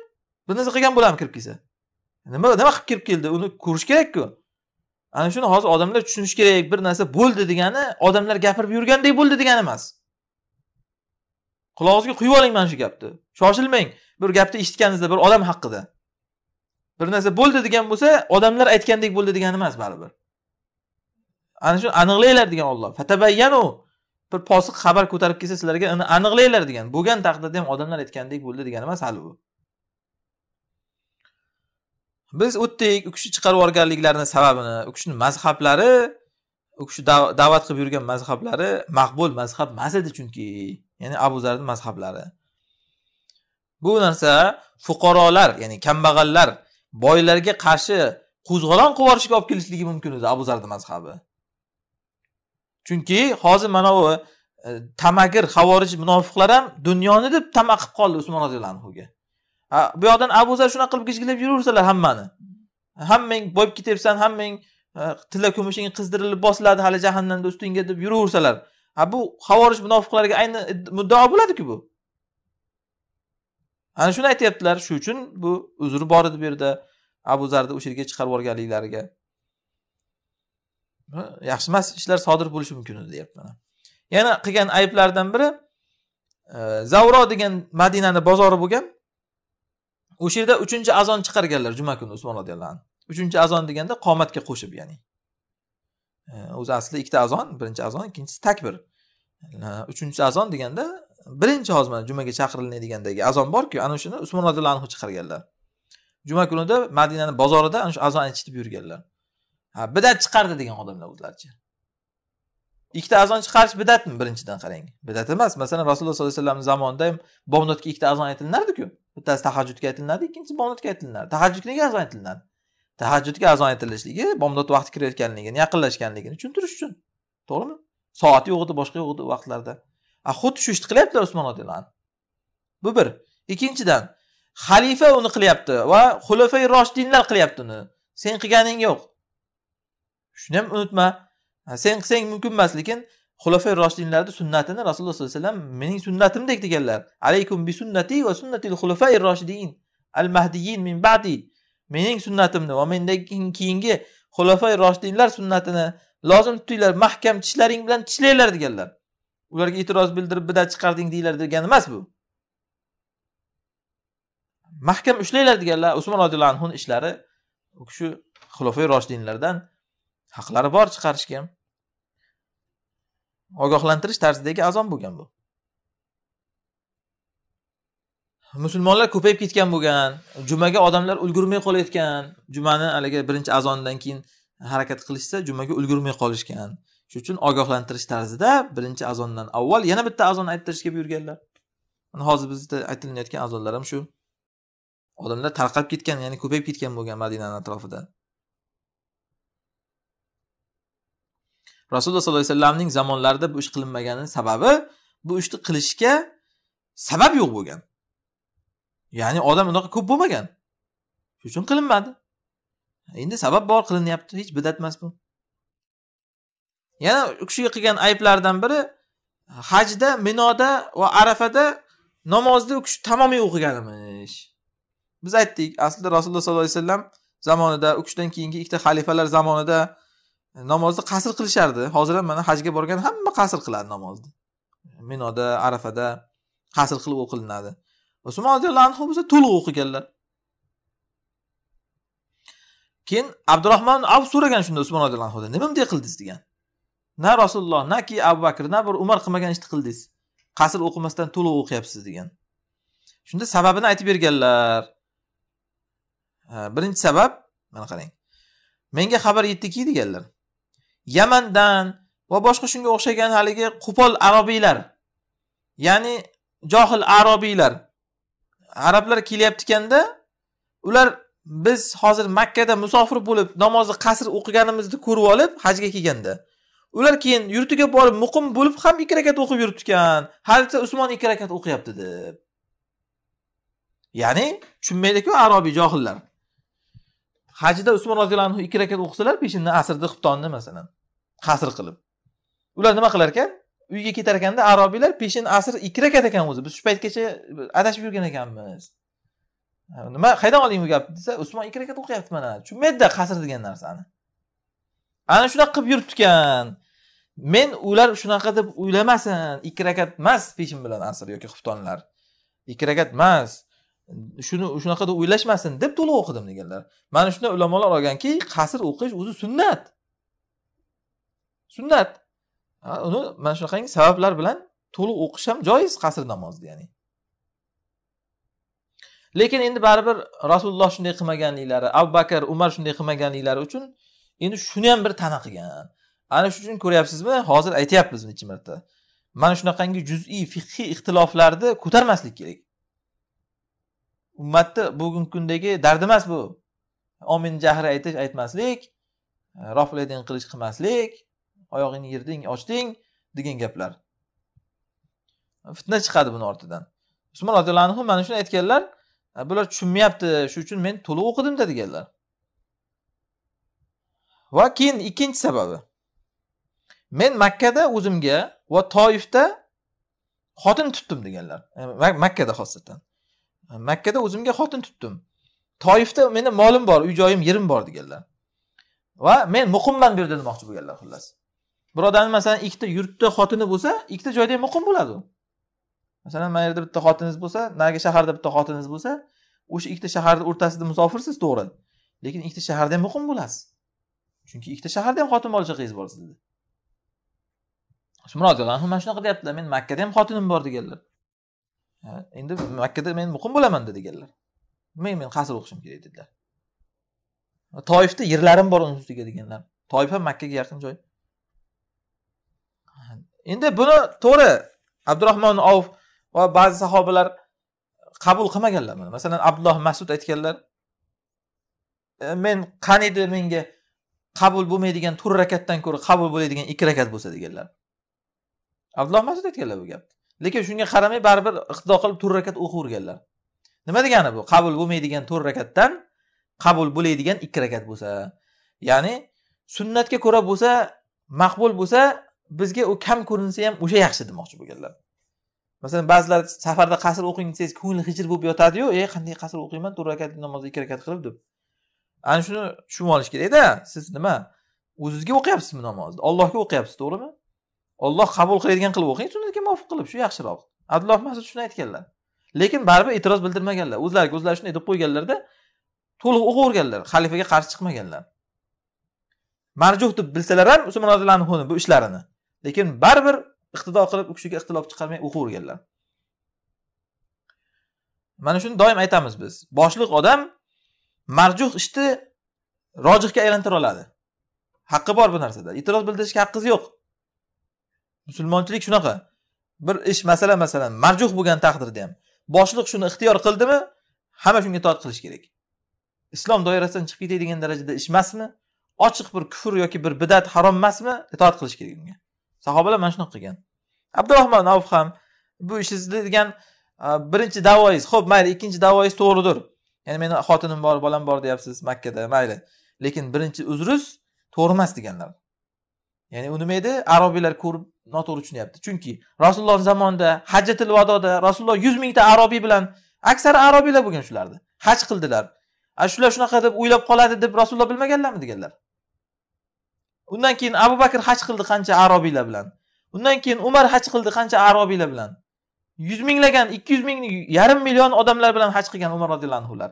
bir narsa qilgan bo'ladimi kirib kelsa nima nima qilib kirib keldi uni ko'rish kerakku ana shuni hozir odamlar tushunishi kerak bir narsa bo'ldi degani odamlar gapirib yurgandek bo'ldi degani emas qulog'ingizga quyib oling mana shu gapni shoshilmang bir gapni eshitganingizda bir odam haqida bir narsa bo'ldi degan bo'lsa odamlar aytgandek bo'ldi degani emas baribir ana shuni aniqlanglar degan olloh fatabayyanu bir posiq xabar ko'tarib kelsa sizlarga uni aniqlanglar degan bo'lgan taqdirda ham odamlar aytgandek bo'ldi degani emas hali bu biz o'tdik u kishi chiqarib yuborganliklarini sababini u kishini mazhablari u kishi da'vat qilib yurgan mazhablari maqbul mazhab emas edi chunki ya'ni abu zarni mazhablari bu narsa fuqarolar ya'ni kambag'allar boylarga qarshi qo'zg'olon qilib yuborishga olib kelishligi mumkin edi abu zarni mazhabi chunki hozir mana bu e, tamagir havorij munofiqlar ham dunyoni deb tama qilib qoldi usmon roziyallohu anhuga bu yoqdan abu zar shunaqa qilib gijgilab yuraversalar hammani hammang boyib ketyapsan hammang tilla kumushing qizdirilib bosiladi hali jahannamda ustingga deb yuraversalar a bu havorij munofiqlarga ayni muddao bo'ladiku bu ana shuni aytyaptilar shu uchun bu uzri bor edi bu yerda abu zarni o'sha yerga chiqarib yuborganliklariga yaxshi emas ishlar sodir bo'lishi mumkin edi deyapti mana yana qilgan ayblaridan biri e, zavro degan madinani bozori bo'lgan o'sha yerda uchinchi azon chiqarganlar juma kuni usmon roziyallohu anhu uchinchi azon deganda qomatga qo'shib ya'ni e, o'zi aslida ikkita azon birinchi azon ikkinchisi takbir uchinchi azon deganda birinchi hozir mana jumaga chaqirilmaydigandagi azon borku ana shuni usmon roziyallohu anhu chiqarganlar juma kunida madinani bozorida ana shu azon aytishib yurganlar ha bidat chiqardi degan odamlar o'zlaricha ikkita azon chiqarish bidatmi birinchidan qarang bidat emas masalan rasululloh sollallohu alayhi vasallam zamonida ham bomdodga ikkita azon aytilinardiku bittasi tahajjudga aytilinadi ikkinchisi bomdodga aytilinadi tahajjudga nega azon aytilinadi tahajjudga azon aytilishligi bomdod vaqti kirayotganligini yaqinlashganligini tushuntirish uchun to'g'rimi soat yo'q edi boshqa yo'q edi vaqtlarda xuddi shu ishni qilyaptilar usmon roziyallohu anhu bu bir ikkinchidan xalifa uni qilyapti va xulafai roshidinlar qilyapti uni sen qilganing yo'q shuni ham unutma sen qilsang mumkin emas lekin xulofay roshidinlarni sunnatini rasululloh sollallohu alayhi vasallam mening sunnatimdek deganlar alaykum bi sunnati va sunnati xulofai roshidin al mahdiyin min ba'di mening sunnatimni va mendan keyingi xulofai roshidinlar sunnatini lozim tutinglar mahkam tishlaring bilan tishlanglar deganlar ularga e'tiroz bildirib bidat chiqarding deylar degani emas bu mahkam ushlanglar deganlar usmon roziyallohu anhuni ishlari u kishi xulofay roshidinlardan haqlari bor chiqarishga ogohlantirish tarzidagi azon bo'lgan bu musulmonlar ko'payib ketgan bo'lgan jumaga odamlar ulgurmay qolayotgan jumani haligi birinchi azondan keyin harakat qilishsa jumaga ulgurmay qolishgan shuning uchun ogohlantirish tarzida birinchi azondan avval yana bitta azon ayttirishga buyurganlar mana hozir bizda aytilinayotgan azonlar ham shu odamlar tarqalib ketgan ya'ni ko'payib ketgan bo'lgan madinani atrofida rasululloh sollallohu alayhi vasallamning zamonlarida bu ish qilinmagani sababi bu ishni qilishga sabab yo'q bo'lgan ya'ni odam unaqa ko'p bo'lmagan shuning uchun qilinmadi endi sabab bor qilinyapti hech bidat emas bu yana u kishiga qilgan ayblaridan biri hajda minoda va arafada namozni u kishi tamomiy o'qigan emish biz aytdik aslida rasululloh sollallohu alayhi vasallam zamonida u kishidan keyingi ikkita xalifalar zamonida namozni qasr qilishardi hozir ham mana hajga borgan hamma qasr qiladi namozni minoda arafada qasr qilib o'qilinadi usmon roziyallohu anhu bo'lsa to'liq o'qiganlar keyin abdurahmon av so'ragan shunda usmon roziyallohu anhudan nima bunday qildingiz degan na rasululloh naki abu bakr na bir umar qilmagan ishni qildingiz qasr o'qimasdan to'liq o'qiyapsiz degan shunda sababini aytib berganlar birinchi sabab mana qarang menga xabar yetdiki deganlar yamandan va boshqa shunga o'xshagan haligi qo'pol arobiylar ya'ni johil arobiylar arablar kelyapti ekanda ular biz hozir makkada musofir bo'lib namozni qasr o'qiganimizni ko'rib olib hajga kelganda ular keyin yurtiga borib muqim bo'lib ham ikki rakat o'qib yuribdi kan. halisa usmon ikki rakat o'qiyapti deb ya'ni tushunmaydiku arobiy johillar hajda usmon roziyallohu anhu ikki rakat o'qisalar peshindan asrda xubtonni masalan qasr qilib ular nima qilar ekan uyga ketar ekanda arobiylar peshin asr ikki rakat ekan o'zi biz shu paytgacha adashib yurgan ekanmiz nima qayerdan olding bu gapni desa usmon ikki rakat o'qiyapti mana tushunmaydida qasr degan narsani ana shunaqa qilib yuribdikan men ular shunaqa deb o'ylamasin ikki rakat emas peshin bilan asr yoki xuftonlar ikki rakat emas shuni shunaqa deb o'ylashmasin deb to'liq o'qidim deganlar mana shunda ulamolar olganki qasr o'qish o'zi sunnat sunnat uni mana shunaqangi sabablar bilan to'liq o'qish ham joiz qasr namozida ya'ni lekin endi baribir rasululloh shunday qilmaganliklari abu bakr umar shunday qilmaganliklari uchun endi shuni ham bir tana qilgan ana shuning uchun ko'ryapsizmi hozir aytyapmiz necha marta mana shunaqangi juz'iy fiqhiy ixtiloflarni ko'tarmaslik kerak ummatni bugungi kundagi dardi emas bu omin jahri aytish aytmaslik rofladen qilish qilmaslik oyog'ingni yerding ochding degan gaplar fitna chiqadi buni ortidan usmon roziyallohu anhu mana shuni aytganlar bular tushunmayapti shu uchun men to'liq o'qidimda deganlar va keyin ikkinchi sababi men makkada o'zimga va toifda xotin tutdim deganlar makkada xosatan makkada o'zimga xotin tutdim toifda meni molim bor uy joyim yerim bor deganlar va men muhimman bu yerda demoqchi bo'lganlar xullas bir odamni masalan ikkita yurtda xotini bo'lsa ikkita joyda ham muqim bo'ladi u masalan mana yerda bitta xotiningiz bo'lsa narigi shaharda bitta xotiningiz bo'lsa o'sha ikkita shaharni o'rtasida musofirsiz to'g'ri lekin ikkita shaharda ham muqim bo'lasiz chunki ikkita shaharda ham xotin bola chaqangiz bor sizni shu roziyallohu anhu mana shunaqa deyaptilar men makkada ham xotinim bor deganlar endi makkada men muqim bo'lamanda deganlar men men qasr o'qishim kerak dedilar toifda yerlarim bor uni ustiga deganlar toif ham makkaga yaqin joy endi buni to'g'ri abdurahmon ov va ba'zi sahobalar qabul qilmaganlar buni masalan abdulloh masud aytganlar e, men qaniydi menga qabul bo'lmaydigan to'rt rakatdan ko'ra qabul bo'ladigan ikki rakat bo'lsa deganlar abdulloh masud aytganlar bu gapni lekin shunga qaramay baribir iqtido qilib to'rt rakat o'qiyverganlar nima degani bu qabul bo'lmaydigan to'rt rakatdan qabul bo'ladigan ikki rakat bo'lsa ya'ni sunnatga ko'ra bo'lsa maqbul bo'lsa bizga u kam ko'rinsa ham o'sha yaxshi demoqchi bo'lganlar masalan ba'zilar safarda qasr o'qing desangiz ko'ngli hijr bo'lib yotadiyu e qanday qasr o'qiyman to'rt rakat namoz ikki rakat qilib deb ana shuni tushunib olish kerakda siz nima o'zizga o'qiyapsizmi namozni ollohga o'qiyapsiz to'g'rimi olloh qabul qiladigan qilib o'qing sunnatga muvofiq qilib shu yaxshiroq abdulloh masud shuni aytganlar lekin baribir e'tiroz bildirmaganlar o'zlariga o'zlari shunday deb qo'yganlarda to'liq o'qiverganlar xalifaga qarshi chiqmaganlar marjuh deb bilsalar ham usmon roziyallohu anhuni bu ishlarini lekin baribir iqtido qilib u kishiga ixtilof chiqarmay o'qiverganlar mana shuni doim aytamiz biz boshliq odam marjuh ishni rojihga aylantira oladi haqqi bor bu narsada e'tiroz bildirishga haqqiz yo'q musulmonchilik shunaqa bir ish masala masalan marjuh bo'lgan taqdirda ham boshliq shuni ixtiyor qildimi hamma shunga itoat qilish kerak islom doirasidan chiqib ketadigan darajada ish emasmi ochiq bir kufr yoki bir bidat harom emasmi itoat qilish kerak unga sahobalar mana shunaqa qilgan abdurahmon avf ham bu ishni degan birinchi davoingiz ho'p mayli ikkinchi davoingiz to'g'ridir ya'ni meni xotinim bor bolam bor deyapsiz makkada mayli lekin birinchi uzringiz to'g'ri emas deganlar ya'ni u nima edi arobiylar ko'rib noto'g'ri tushunyapti chunki rasululloh zamonida hajjatil vadoda rasululloh yuz mingta arobiy bilan aksar arobiylar bo'lgan shularni haj qildilar a shular shunaqa deb o'ylab qoladi deb rasululloh bilmaganlarmi deganlar undan keyin abu bakr haj qildi qancha arobiylar bilan undan keyin umar haj qildi qancha arobiylar bilan yuz minglagan ikki yuz ming yarim million odamlar bilan haj qilgan umar roziyallohu anhular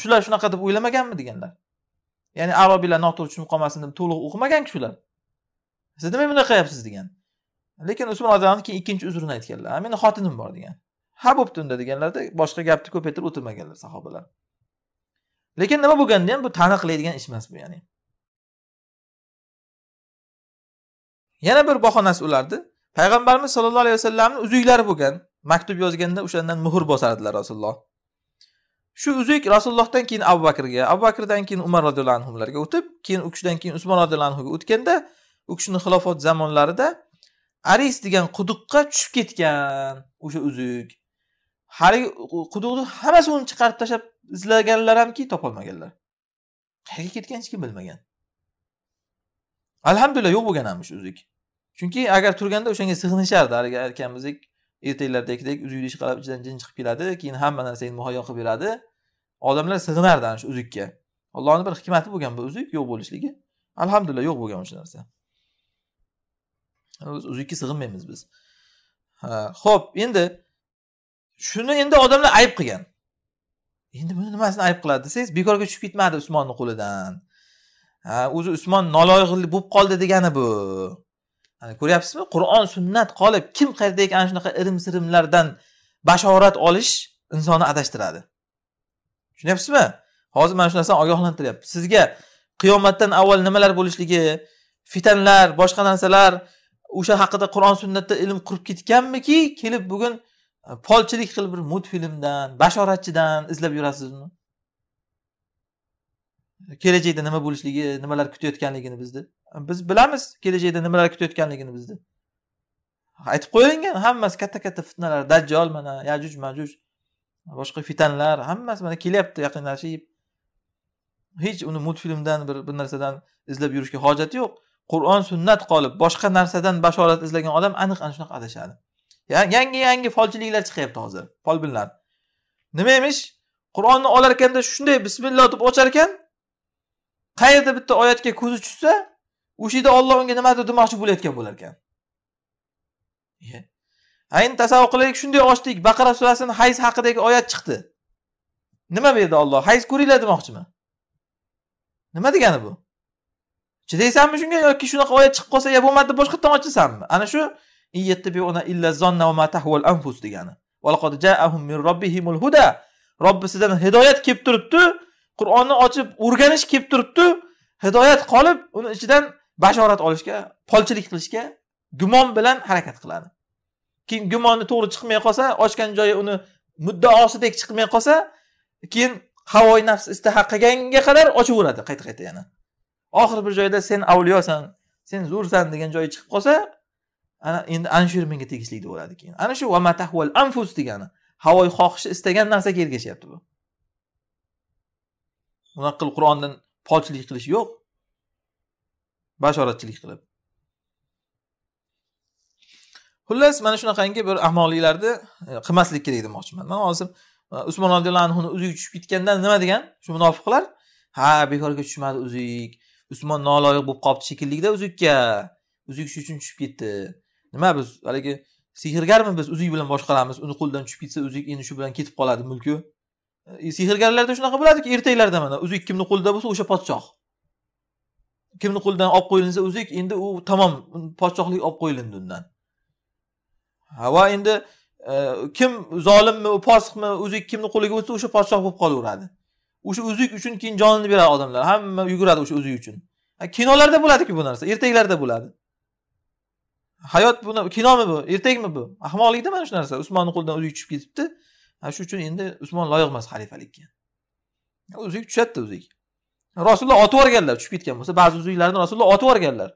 shular shunaqa deb o'ylamaganmi deganlar ya'ni arobiylar noto'g'ri tushunib qolmasin deb to'liq o'qimaganku shular siz nima bunday qilyapsiz degan lekin usmon roziyallohu keyin ikkinchi uzrini aytganlar meni xotinim bor degan ha bo'pti unda deganlarda boshqa gapni ko'paytirib o'tirmaganlar sahobalar lekin nima bo'lganda ham bu taniqlaydigan ish emas bu ya'ni yana bir bahonasi ularni payg'ambarimiz sollallohu alayhi vasallamni uzuklari bo'lgan maktub yozganda o'shandan muhr bosardilar rasululloh shu uzuk rasulullohdan keyin abu bakrga abu bakrdan keyin umar roziyallohu anhularga o'tib keyin u kishidan keyin usmon roziyallohu anhuga o'tganda u kishini xilofat zamonlarida aris degan quduqqa tushib ketgan o'sha uzuk haligi quduqni hammasi uni chiqarib tashlab izlaganlar hamki topolmaganlar qayerga ketgan hech kim bilmagan alhamdulillah yo'q bo'lgan ham shu uzuk chunki agar turganda o'shanga sig'inishardi haligi aytganimizdek ertaklardagidek uzukni qilib ichidan jin chiqib keladi keyin hamma narsangni muhayyo qilib beradi odamlar sig'inardi ana shu uzukka allohni bir hikmati bo'lgan bu uzuk yo'q bo'lishligi alhamdulillah yo'q bo'lgan o'sha narsa uzukka sig'inmaymiz biz ho'p endi shuni endi odamlar ayb qilgan endi buni nimasini ayb qiladi desangiz bekorga tushib ketmadi usmonni qo'lidan o'zi usmon noloyiq bo'lib qoldi degani bu yani ko'ryapsizmi qur'on sunnat qolib kim qayerdagi ana shunaqa irim sirimlardan bashorat olish insonni adashtiradi tushunyapsizmi hozir mana shu narsani ogohlantiryapti sizga qiyomatdan avval nimalar bo'lishligi fitanlar boshqa narsalar o'sha haqida qur'on sunnatda ilm qurib ketganmiki kelib bugun e, polchilik qilib bir multfilmdan bashoratchidan izlab yurasizmi kelajakda nima bo'lishligi nimalar kutayotganligini bizni biz bilamiz kelajakda nimalar kutayotganligini bizni aytib qo'yilgan hammasi katta katta fitnalar dajjol mana yajuj majuj boshqa fitanlar hammasi mana kelyapti yaqinlashib hech uni multfilmdan bir bir narsadan izlab yurishga hojati yo'q qur'on sunnat qolib boshqa narsadan bashorat izlagan odam aniq ana shunaqa adashadi yangi yangi folchiliklar chiqyapti hozir folbinlar nima emish qur'onni olar ekanda shunday bismillah deb ochar ekan qayerda bitta oyatga ko'zi tushsa o'sha yerda olloh unga nimadir demoqchi bo'layotgan bo'lar ekan ayni tasavvur qilaylik shunday ochdik baqara surasini hayz haqidagi oyat chiqdi nima bu yerda olloh hayz ko'ringlar demoqchimi nima degani bu chidaysanmi shunga yoki shunaqa oyat chiqib qolsa ya bo'lmadi deb boshqatdan ochasanmi ana shu degani robbisidan hidoyat kelib turibdi qur'onni ochib o'rganish kelib turibdi hidoyat qolib uni ichidan bashorat olishga polchilik qilishga gumon bilan harakat qiladi keyin gumoni to'g'ri chiqmay qolsa ochgan joyi uni muddaosidek chiqmay qolsa keyin havoyi nafs istaha qilganga qadar ochaveradi qayta qayta yana oxiri bir joyda sen avliyosan sen zo'rsan degan joyi chiqib qolsa ana endi ana shu yer menga tegishli deb o'yladi keyin ana shu vamatahval anfus degani havoi xohishi istagan narsaga ergashyapti bu bunaqa qilib qur'ondan polchilik qilish yo'q bashoratchilik qilib xullas mana shunaqangi bir ahmoqliklarni e, qilmaslik kerak demoqchiman man hozir e, usmon roziyallohu anhuni uzuyi tushib ketganda nima degan shu munofiqlar ha bekorga tushmadi uzuk usmon noloyiq bo'lib qolibdi shekillida uzukka uzuk shu uchun tushib ketdi nima biz haligi sehrgarmi biz uzuk bilan boshqaramiz uni qo'lidan tushib ketsa uzuk endi shu bilan ketib qoladi mulki e, sehrgarlarda shunaqa bo'ladiki ertaklarda mana uzuk kimni qo'lida bo'lsa o'sha podshoh kimni qo'lidan olib qo'yilinsa o'zik endi u tamom podshohlik olib qo'yilindi undan va endi e, kim zolimmi posiqmi uzuk kimni qo'liga o'tsa o'sha podshoh bo'lib qolaveradi o'sha uzuk uchun keyin jonini beradi odamlar hamma yuguradi o'sha uzuk uchun kinolarda bo'ladiku bu narsa ertaklarda bo'ladi hayot buni kinomi bu ertakmi bu ahmoqlikda mana shu narsa usmonni qo'lidan uzuk tushib ketibdi shu uchun endi usmon loyiq emas xalifalikka uzuk tushadida uzuk rasululloh otib yuborganlar tushib ketgan bo'lsa ba'zi uzuklarni rasululloh otib yuborganlar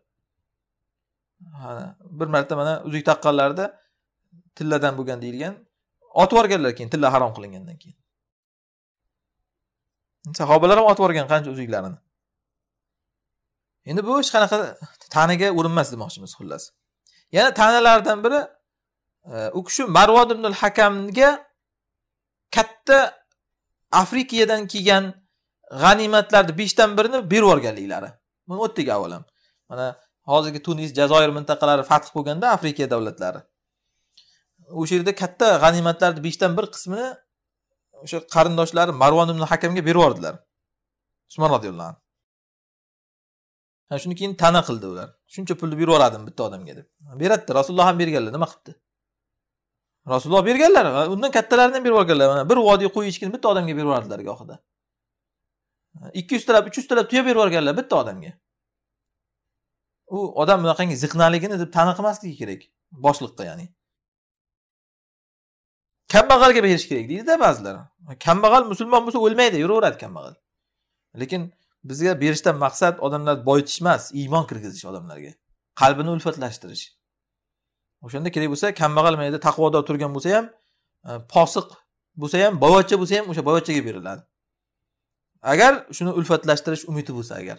bir marta mana uzuk taqqanlarida tilladan bo'lgan deyilgan otib yuborganlar keyin tilla harom qilingandan keyin sahobalar ham otib yuborgan qancha uzuklarini endi bu hech qanaqa taniga urinmas demoqchimiz xullas yana tanalardan biri e, u kishi marvod ibn hakamga katta afrikiyadan kelgan g'animatlarni beshdan birini berib yuborganliklari buni o'tdik avvalam mana hozirgi tunis jazoir mintaqalari fath bo'lganda afrika davlatlari o'sha yerda katta g'animatlarni beshdan bir qismini o'sha qarindoshlari marvon ibn hakamga berib yubordilar usmon roziyallohu anhu ana shuni keyin tana qildi ular shuncha pulni berib yuboradim bitta odamga deb beradida rasululloh ham berganlar nima qilibdi rasululloh berganlar undan kattalarini ham berib yuborganlar mana bir vodiy qo'y echkini bitta odamga berib yubordilar gohida ikki yuztalab uch yuztalab tuya berib yuborganlar bitta odamga u odam bunaqangi ziqnaligini deb tana qilmasligi kerak boshliqqa ya'ni kambag'alga berish kerak deydida ba'zilar kambag'al musulmon bo'lsa o'lmaydi yuraveradi kambag'al lekin bizga berishdan maqsad odamlarni boyitish emas iymon kirgizish odamlarga qalbini ulfatlashtirish o'shanda kerak bo'lsa kambag'al mayda taqvodor turgan bo'lsa ham posiq e, bo'lsa ham boyvachcha bo'lsa ham o'sha boyvachchaga beriladi agar shuni ulfatlashtirish umidi bo'lsa agar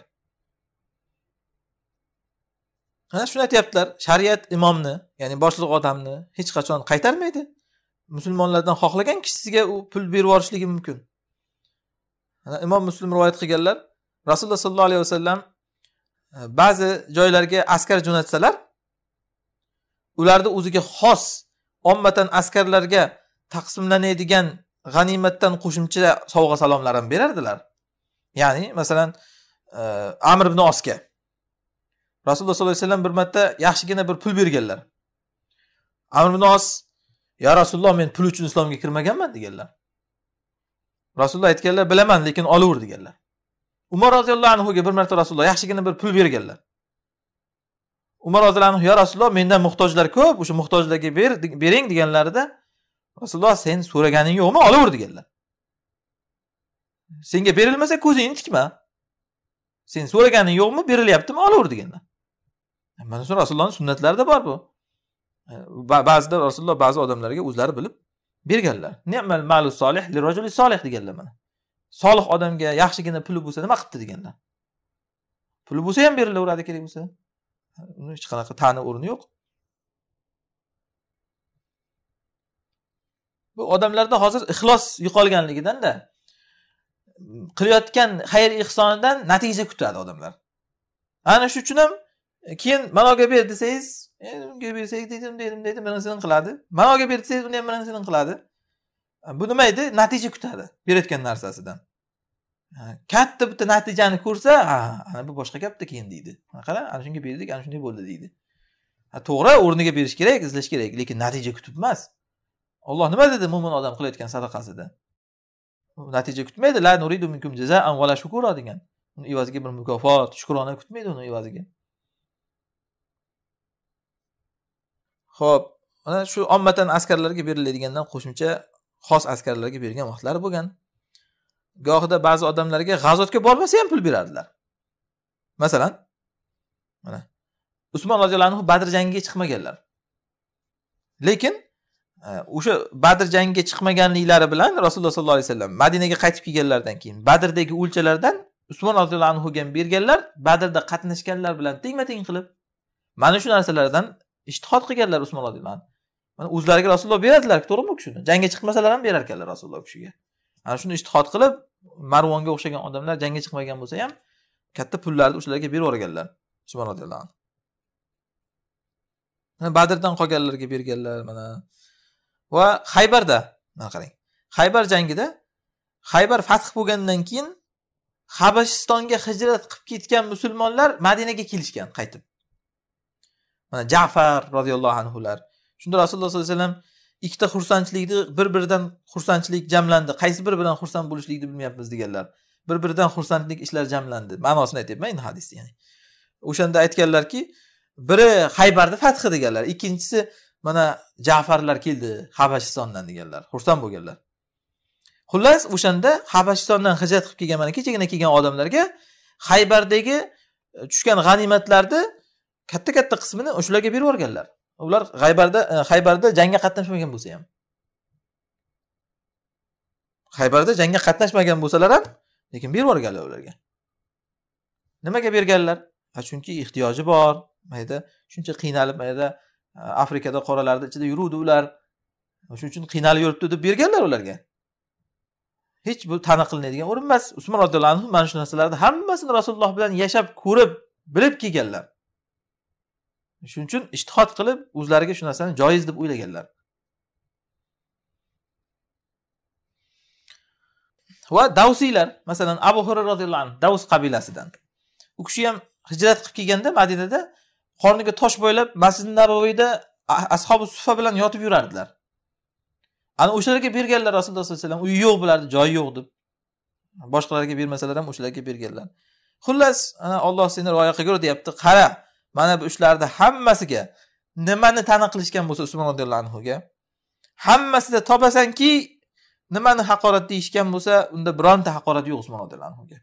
ana shuni aytyaptilar shariat imomni ya'ni boshliq odamni hech qachon qaytarmaydi musulmonlardan xohlagan kishisiga u pul berib yuborishligi mumkin ana imom muslim rivoyat qilganlar rasululloh sollallohu alayhi vasallam ba'zi joylarga askar jo'natsalar ularni o'ziga xos ommatan askarlarga taqsimlanadigan g'animatdan qo'shimcha sovg'a salomlar ham berardilar ya'ni masalan e, amir ibn osga rasululloh sollallohu alayhi vasallam bir marta yaxshigina bir pul berganlar amir ibn os ya rasululloh men pul uchun islomga kirmaganman deganlar rasululloh aytganlar bilaman lekin olaver deganlar umar roziyallohu anhuga bir marta rasululloh yaxshigina bir pul berganlar umar roziyallohu anhu yo rasululloh mendan muhtojlar ko'p o'sha muhtojlarga ber bering deganlarida rasululloh sen so'raganing yo'qmi olaver deganlar senga berilmasa ko'zingni tikma sen so'raganing yo'qmi berilyaptimi olaver deganlar mana shu rasulullohni sunnatlarida bor bu ba'zida rasululloh ba'zi odamlarga o'zlari bilib berganlar solih li solih deganlar mana solih odamga yaxshigina puli bo'lsa nima qilibdi deganlar puli bo'lsa ham berilaveradi kerak bo'lsa uni hech qanaqa tani o'rni yo'q bu odamlarda hozir ixlos yo'qolganligidanda qilayotgan xayr ehsonidan natija kutadi odamlar ana shu uchun ham keyin manoga ber desangiz e, unga bersak dedim dedim dedim bir narsani qiladi manoga ber desangiz uni ham bir narsani qiladi bu nima edi natija kutadi berayotgan narsasidan katta bitta natijani ko'rsa ana bu boshqa gapda keyin deydi qara ana shunga berdik ana shunday bo'ldi deydi to'g'ri o'rniga berish kerak izlash kerak lekin natija kutib emas olloh nima dedi mo'min odam qilayotgan sadaqasida natija kutmaydi la nuridu minkum jazaan vala shukura degan uni evaziga bir mukofot shukrona kutmaydi uni evaziga ho'p mana shu ommatan askarlarga beriladigandan qo'shimcha xos askarlarga bergan vaqtlari bo'lgan gohida ba'zi odamlarga g'azotga bormasa ham pul berardilar masalan mana usmon roziyallohu anhu badr jangiga chiqmaganlar lekin o'sha badr jangiga chiqmaganliklari bilan rasululloh sollallohu alayhi vasallam madinaga qaytib kelganlaridan keyin badrdagi o'lchalardan usmon roziyallohu anhuga berganlar badrda qatnashganlar bilan tengma teng qilib mana shu narsalardan ishtihod qilganlar usmon roziyallohu anhu mana o'zlariga rasululloh beradilar to'g'rimi u kishini jangga chiqmasalar ham berar ekanlar rasululloh u kishiga ana shuni ishtihod qilib marvonga o'xshagan odamlar jangga chiqmagan bo'lsa ham katta pullarni o'shalarga berib yuborganlar usmon roziyallohu anhu badrdan qolganlarga berganlar mana va haybarda mana qarang haybar jangida haybar fath bo'lgandan keyin habashistonga hijrat qilib ketgan musulmonlar madinaga kelishgan qaytib mana jafar roziyallohu anhular shunda rasululloh sollallohu alayhi vasallam ikkita xursandchilikni bir biridan xursandchilik jamlandi qaysi biri bilan xursand bo'lishlikni bilmayapmiz deganlar bir biridan xursandlik ishlar jamlandi ma'nosini aytyapman endi hadisni ya'ni o'shanda aytganlarki biri haybarni fathi deganlar ikkinchisi mana jafarlar keldi habashistondan deganlar xursand bo'lganlar xullas o'shanda habashistondan hijrat qilib kelgan mana kechagina kelgan odamlarga haybardagi e, tushgan g'animatlarni katta katta qismini o'shalarga berib yuborganlar ular g'aybarda haybarda e, jangga qatnashmagan bo'lsa ham haybarda jangga qatnashmagan bo'lsalar ham lekin berib yuborganlar ularga nimaga berganlar chunki ehtiyoji bor mayda shuncha qiynalib mayda afrikada qoralarni ichida yuruvdi ular shuning uchun qiynalib yuribdi deb berganlar ularga hech bu tana qilinadigan o'rin emas usmon roziyallohu anhu mana shu narsalarni hammasini rasululloh bilan yashab ko'rib bilib kelganlar shuning uchun ishtihod qilib o'zlariga shu narsani joiz deb o'ylaganlar va davsiylar masalan abu hurra roziyallohu anhu davs qabilasidan u kishi ham hijrat qilib kelganda madinada qorniga tosh bo'ylab masjid nabaviyda ashobi sufa bilan yotib yurardilar ana o'shalarga berganlar rasululloh sallallohu alayhi vasallam uyi yo'q bularni joyi yo'q deb boshqalarga bermasalar ham o'shalarga berganlar xullas ana olloh seni rioya qilgur deyapti qara mana bu ishlarni hammasiga nimani tana qilishgan bo'lsa usmon roziyallohu anhuga hammasida topasanki nimani haqorat deyishgan bo'lsa unda bironta haqorat yo'q usmon roziyallohu anhuga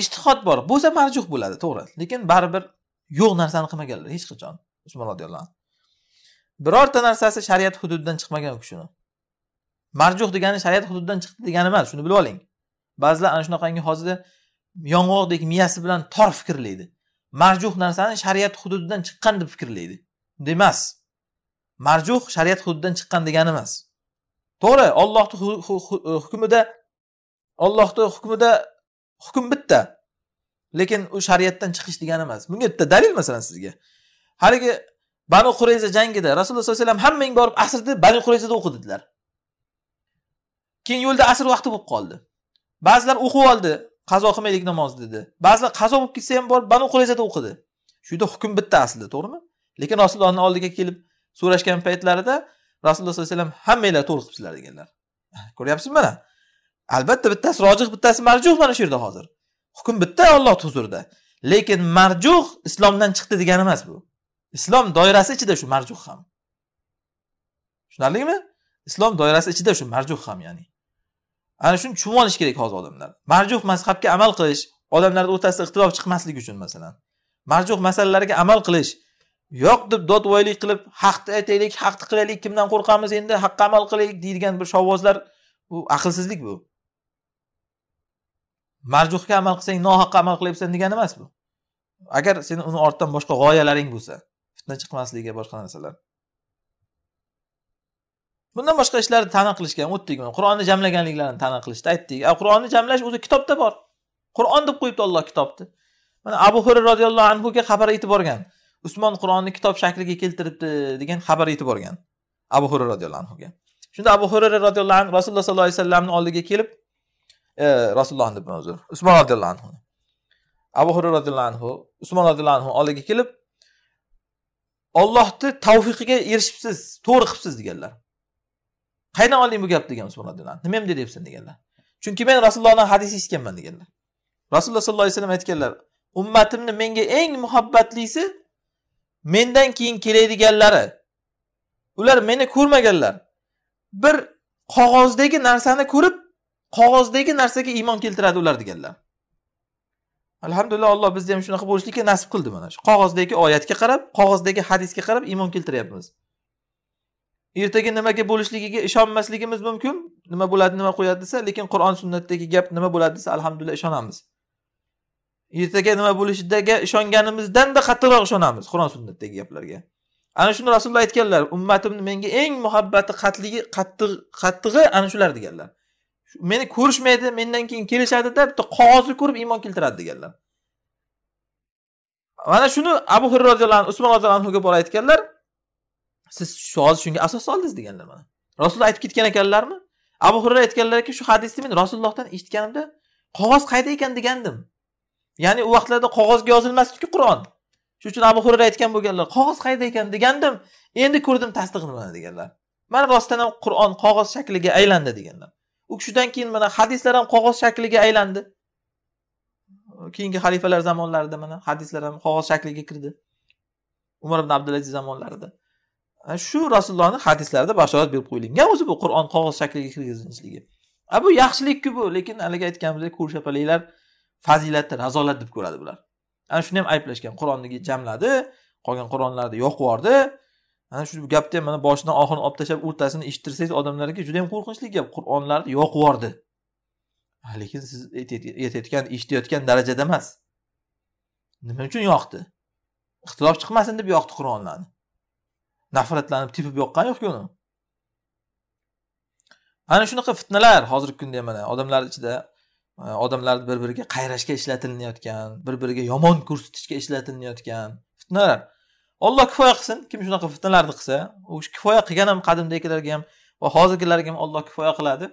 ishtihod bor bo'lsa marjuh bo'ladi to'g'ri lekin baribir yo'q narsani qilmaganlar hech qachon usmon roziyallohu birorta narsasi shariat hududidan chiqmagan u kishini marjuh degani shariat hududidan chiqdi degani emas shuni bilib oling ba'zilar ana shunaqangi hozir yong'oqdek miyasi bilan tor fikrlaydi marjuh narsani shariat hududidan chiqqan deb fikrlaydi unday emas marjuh shariat hududidan chiqqan degani emas to'g'ri ollohni hukmida ollohni hukmida hukm bitta lekin u shariatdan chiqish degani emas bunga bitta dalil masalan sizga haligi banu qurayza jangida rasululloh sallallohu alayhi vasallam hammang borib asrni banu qurayzada o'qi dedilar keyin yo'lda asr vaqti bo'lib qoldi ba'zilar o'qib oldi qazo qilmaylik namoz dedi ba'zilar qazo bo'lib ketsa ham borib banu qurayzada o'qidi shu yerda hukm bitta aslida to'g'rimi lekin rasulullohni oldiga kelib so'rashgan paytlarida rasululloh sallallohu alayhi vasallam hammanglar to'g'ri qilibsizlar deganlar ko'ryapsizmi mana albatta bittasi rojih bittasi marjuh mana shu yerda hozir hukm bitta Alloh huzurida lekin marjuh islomdan chiqdi degani emas bu islom doirasi ichida shu marjuh ham tushunarlimi islom doirasi ichida shu marjuh ham ya'ni ana shuni tushunib olish kerak hozir odamlar marjuh mazhabga amal qilish odamlarni o'rtasida ixtilof chiqmasligi uchun masalan marjuh masalalarga amal qilish yo'q deb dodvoylik qilib haqni aytaylik haqni qilaylik kimdan qo'rqamiz endi haqqa amal qilaylik deydigan bir shovvozlar bu aqlsizlik bu marjuhga amal qilsang nohaqqa amal qilyapsan degani emas bu agar seni uni ortidan boshqa g'oyalaring bo'lsa fitna chiqmasligi boshqa narsalar bundan boshqa ishlarni tana qilishgan o'tdik qur'onni jamlaganliklarini tana qilishni aytdik qur'onni jamlash o'zi kitobda bor qur'on deb qo'yibdi olloh kitobni mana abu hurra roziyallohu anhuga xabar yetib borgan usmon qur'onni kitob shakliga keltiribdi degan xabar yetib borgan abu hurra roziyallohu anhuga shunda abu hurra roziyallohu anhu rasululloh sollallohu alayhi vasallamni oldiga kelib E, rasulullohni o'zim usmon roziyallohu anhu abu hurra roziyallohu anhu usmon roziyallohu anhu oldiga kelib ollohni tavfiqiga erishibsiz to'g'ri qilibsiz deganlar qayerdan olding bu gapni degan usmon roziyallohu anhu endi deyapsan deganlar chunki men rasulullohni hadisi eshitganman deganlar rasululloh sollallohu alayhi vasallam aytganlar ummatimni menga eng muhabbatlisi mendan keyin keladiganlari ular meni ko'rmaganlar bir qog'ozdagi narsani ko'rib qog'ozdagi narsaga iymon keltiradi ular deganlar alhamdulillah alloh bizni ham shunaqa bo'lishlikka nasib qildi mana shu qog'ozdagi oyatga qarab qog'ozdagi hadisga qarab iymon keltiryapmiz ertaga nimaga bo'lishligiga ishonmasligimiz mumkin nima bo'ladi nima qo'yadi desa lekin qur'on sunnatdagi gap nima bo'ladi desa alhamdulillah ishonamiz ertaga nima bo'lishiga ishonganimizdanda qattiqroq ishonamiz qur'on sunnatdagi gaplarga ana shuni rasululloh aytganlar ummatimni menga eng muhabbati qatligi qattiq qattig'i ana shular deganlar meni ko'rishmaydi mendan keyin kelishadida bitta qog'ozni ko'rib iymon keltiradi deganlar mana shuni abu hurra roziyallohu anhu usmon roziyallohu anhuga borib aytganlar siz hozir shunga asos soldingiz deganlar mana rasululloh aytib ketgan ekanlarmi abu hurra aytganlarki shu hadisni men rasulullohdan eshitganimda qog'oz qayda ekan degandim ya'ni u vaqtlarda qog'ozga yozilmasdiku qur'on shuning uchun abu hurra aytgan bo'lganlar qog'oz qayda ekan degandim endi ko'rdim tasdiqini mana deganlar mana rostdan ham qur'on qog'oz shakliga aylandi deganlar u kishidan keyin mana hadislar ham qog'oz shakliga aylandi keyingi xalifalar zamonlarida mana hadislar ham qog'oz shakliga kirdi umar ibn abdulaziz zamonlarida shu rasulullohni hadislarida bashorat berib qo'yilgan o'zi bu qur'on qog'oz shakliga kirgizilishligi a bu yaxshilikku bu lekin haligi aytganimizdek ko'rshapalaklar fazilatni razolat deb ko'radi bular ana shuni ham ayblashgan qur'onni jamladi qolgan qur'onlarni yoqib yubordi ana shu gapni ham mana boshidan oxirini olib tashlab o'rtasini eshittirsangiz odamlarga juda yam qo'rqinchli gap qur'onlarni yoqib yubordi lekin siz aytayotgan eshitayotgan darajada emas nima uchun yoqdi ixtilof chiqmasin deb yoqdi qur'onlarni nafratlanib tepib yoqqani yo'qku uni ana shunaqa fitnalar hozirgi kunda mana odamlar ichida e, odamlarni bir biriga qayrashga ishlatilayotgan bir biriga yomon ko'rsatishga ishlatilayotgan fitnalar olloh kifoya qilsin kim shunaqa fitnalarni qilsa o'sha kifoya qilgan ham qadimdagilarga ham va hozirgilarga ham olloh kifoya qiladi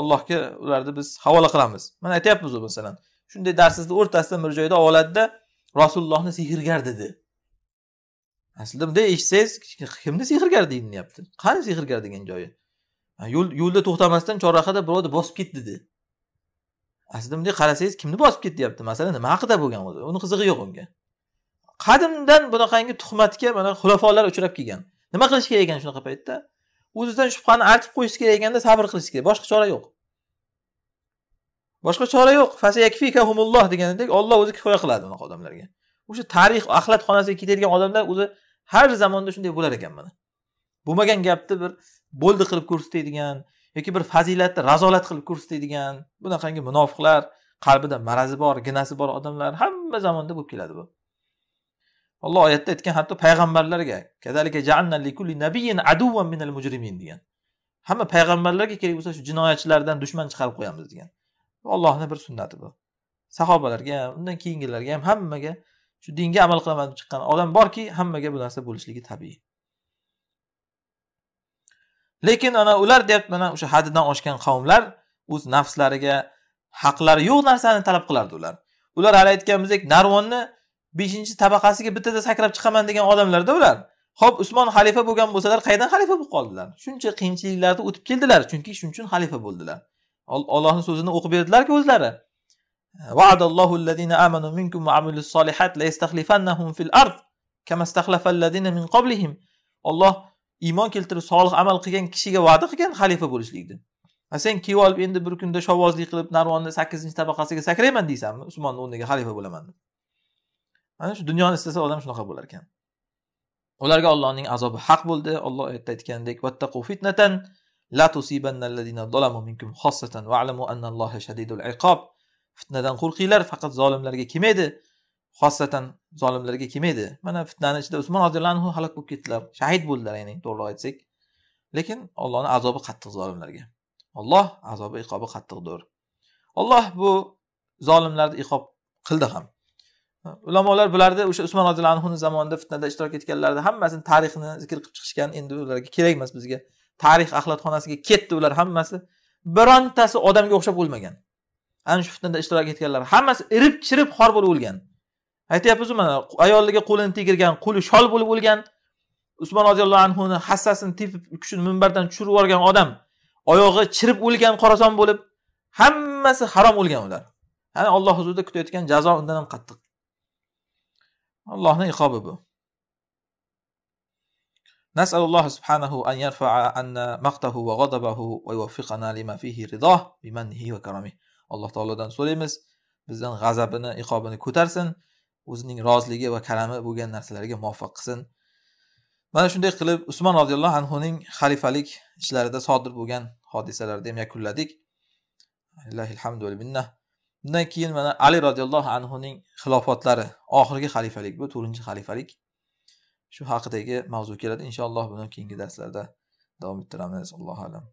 allohga ularni biz havola qilamiz mana aytyapmiz masalan shunday darsizni o'rtasida bir joyda oladida rasulullohni sehrgar dedi aslida bunday eshitsangiz kimni sehrgar deyilyapti qani sehrgar degan joyi yo'lda to'xtamasdan chorrahada birovni bosib ketdi dedi aslida bunday qarasangiz kimni bosib ketyapti masala nima haqida bo'lgan o'zi uni qizig'i yo'q unga qadimdan bunaqangi tuhmatga mana xulafolar uchrab kelgan nima qilish kerak ekan shunaqa paytda o'zidan shubhani artib qo'yish kerak ekanda sabr qilish kerak boshqa chora yo'q boshqa chora yo'q fasayakfikahumulloh deganidek olloh o'zi kifoya qiladi bunaqa odamlarga o'sha tarix axlat xonasiga ketadigan odamlar o'zi har zamonda shunday bo'lar ekan mana bo'lmagan gapni bir bo'ldi qilib ko'rsatadigan yoki bir fazilatni razolat qilib ko'rsatadigan bunaqangi munofiqlar qalbida marazi bor ginasi bor odamlar hamma zamonda bo'lib keladi bu alloh oyatda aytgan hatto payg'ambarlarga degan hamma payg'ambarlarga kerak bo'lsa shu jinoyatchilardan dushman chiqarib qo'yamiz degan bu ollohni bir sunnati bu sahobalarga ham undan keyingilarga ham hammaga shu dinga amal deb chiqqan odam borki hammaga bu narsa bo'lishligi tabiiy lekin ana ular deyapti mana o'sha haddidan oshgan qavmlar o'z nafslariga haqlari yo'q narsani talab qilardi ular ular hali aytganimizdek narvonni beshinchi tabaqasiga bittada sakrab chiqaman degan odamlarda ular ho'p usmon xalifa bo'lgan bo'lsalar qayerdan xalifa bo'lib qoldilar shuncha qiyinchiliklarni o'tib keldilar chunki shuning uchun xalifa bo'ldilar ollohni so'zini o'qib berdilarku o'zlari olloh iymon keltirib solih amal qilgan kishiga va'da qilgan xalifa bo'lishlikni a sen kelib olib endi bir kunda shovvozlik qilib narvonni sakkizinchi tabaqasiga sakrayman deysanmi usmonni o'rniga xalifa bo'laman deb mana shu dunyoni istasa odam shunaqa bo'lar ekan ularga ollohning azobi haq bo'ldi olloh oyatda aytgandek vattaqu fitnatan la minkum xossatan va'lamu anna alloha shadidul iqob fitnadan qo'rqinglar faqat zolimlarga kelmaydi xossatan zolimlarga kelmaydi mana fitnani ichida usmon roziyallohu anhu halok bo'lib ketdilar shahid bo'ldilar ya'ni to'g'riroq aytsak lekin ollohni azobi qattiq zolimlarga olloh azobi iqobi qattiqdir olloh bu zolimlarni iqob qildi ham ulamolar bularni o'sha usmon roziyallohu anhuni zamonida fitnada ishtirok etganlarni hammasini tarixni zikr qilib chiqishgan endi ularga kerak emas bizga tarix axlatxonasiga ketdi ular hammasi birontasi odamga o'xshab o'lmagan ana shu fitnada ishtirok etganlar hammasi irib chirib xor bo'lib o'lgan aytyapmizu mana ayoliga qo'lini tegirgan qo'li shol bo'lib o'lgan usmon roziyallohu anhuni hassasini tepib kishini minbardan tushirib yuborgan odam oyog'i chirib o'lgan qorason bo'lib hammasi harom o'lgan ular ana alloh huzurida kutayotgan jazo undan ham qattiq Allohning iqobi bu subhanahu نسأل الله سبحانه أن يرفع عنا مقته وغضبه ويوفقنا لما فيه رضاه بمنه karami. alloh taoladan so'raymiz bizdan g'azabini iqobini ko'tarsin o'zining roziligi va karami bo'lgan narsalarga muvaffaq qilsin mana shunday qilib usmon roziyallohu anhuning xalifalik ishlarida sodir bo'lgan hodisalarni ham yakunladik undan keyin mana ali roziyallohu anhuning xilofatlari oxirgi xalifalik bu to'rtinchi xalifalik shu haqidagi mavzu keladi inshaalloh buni keyingi darslarda davom ettiramiz allohu alam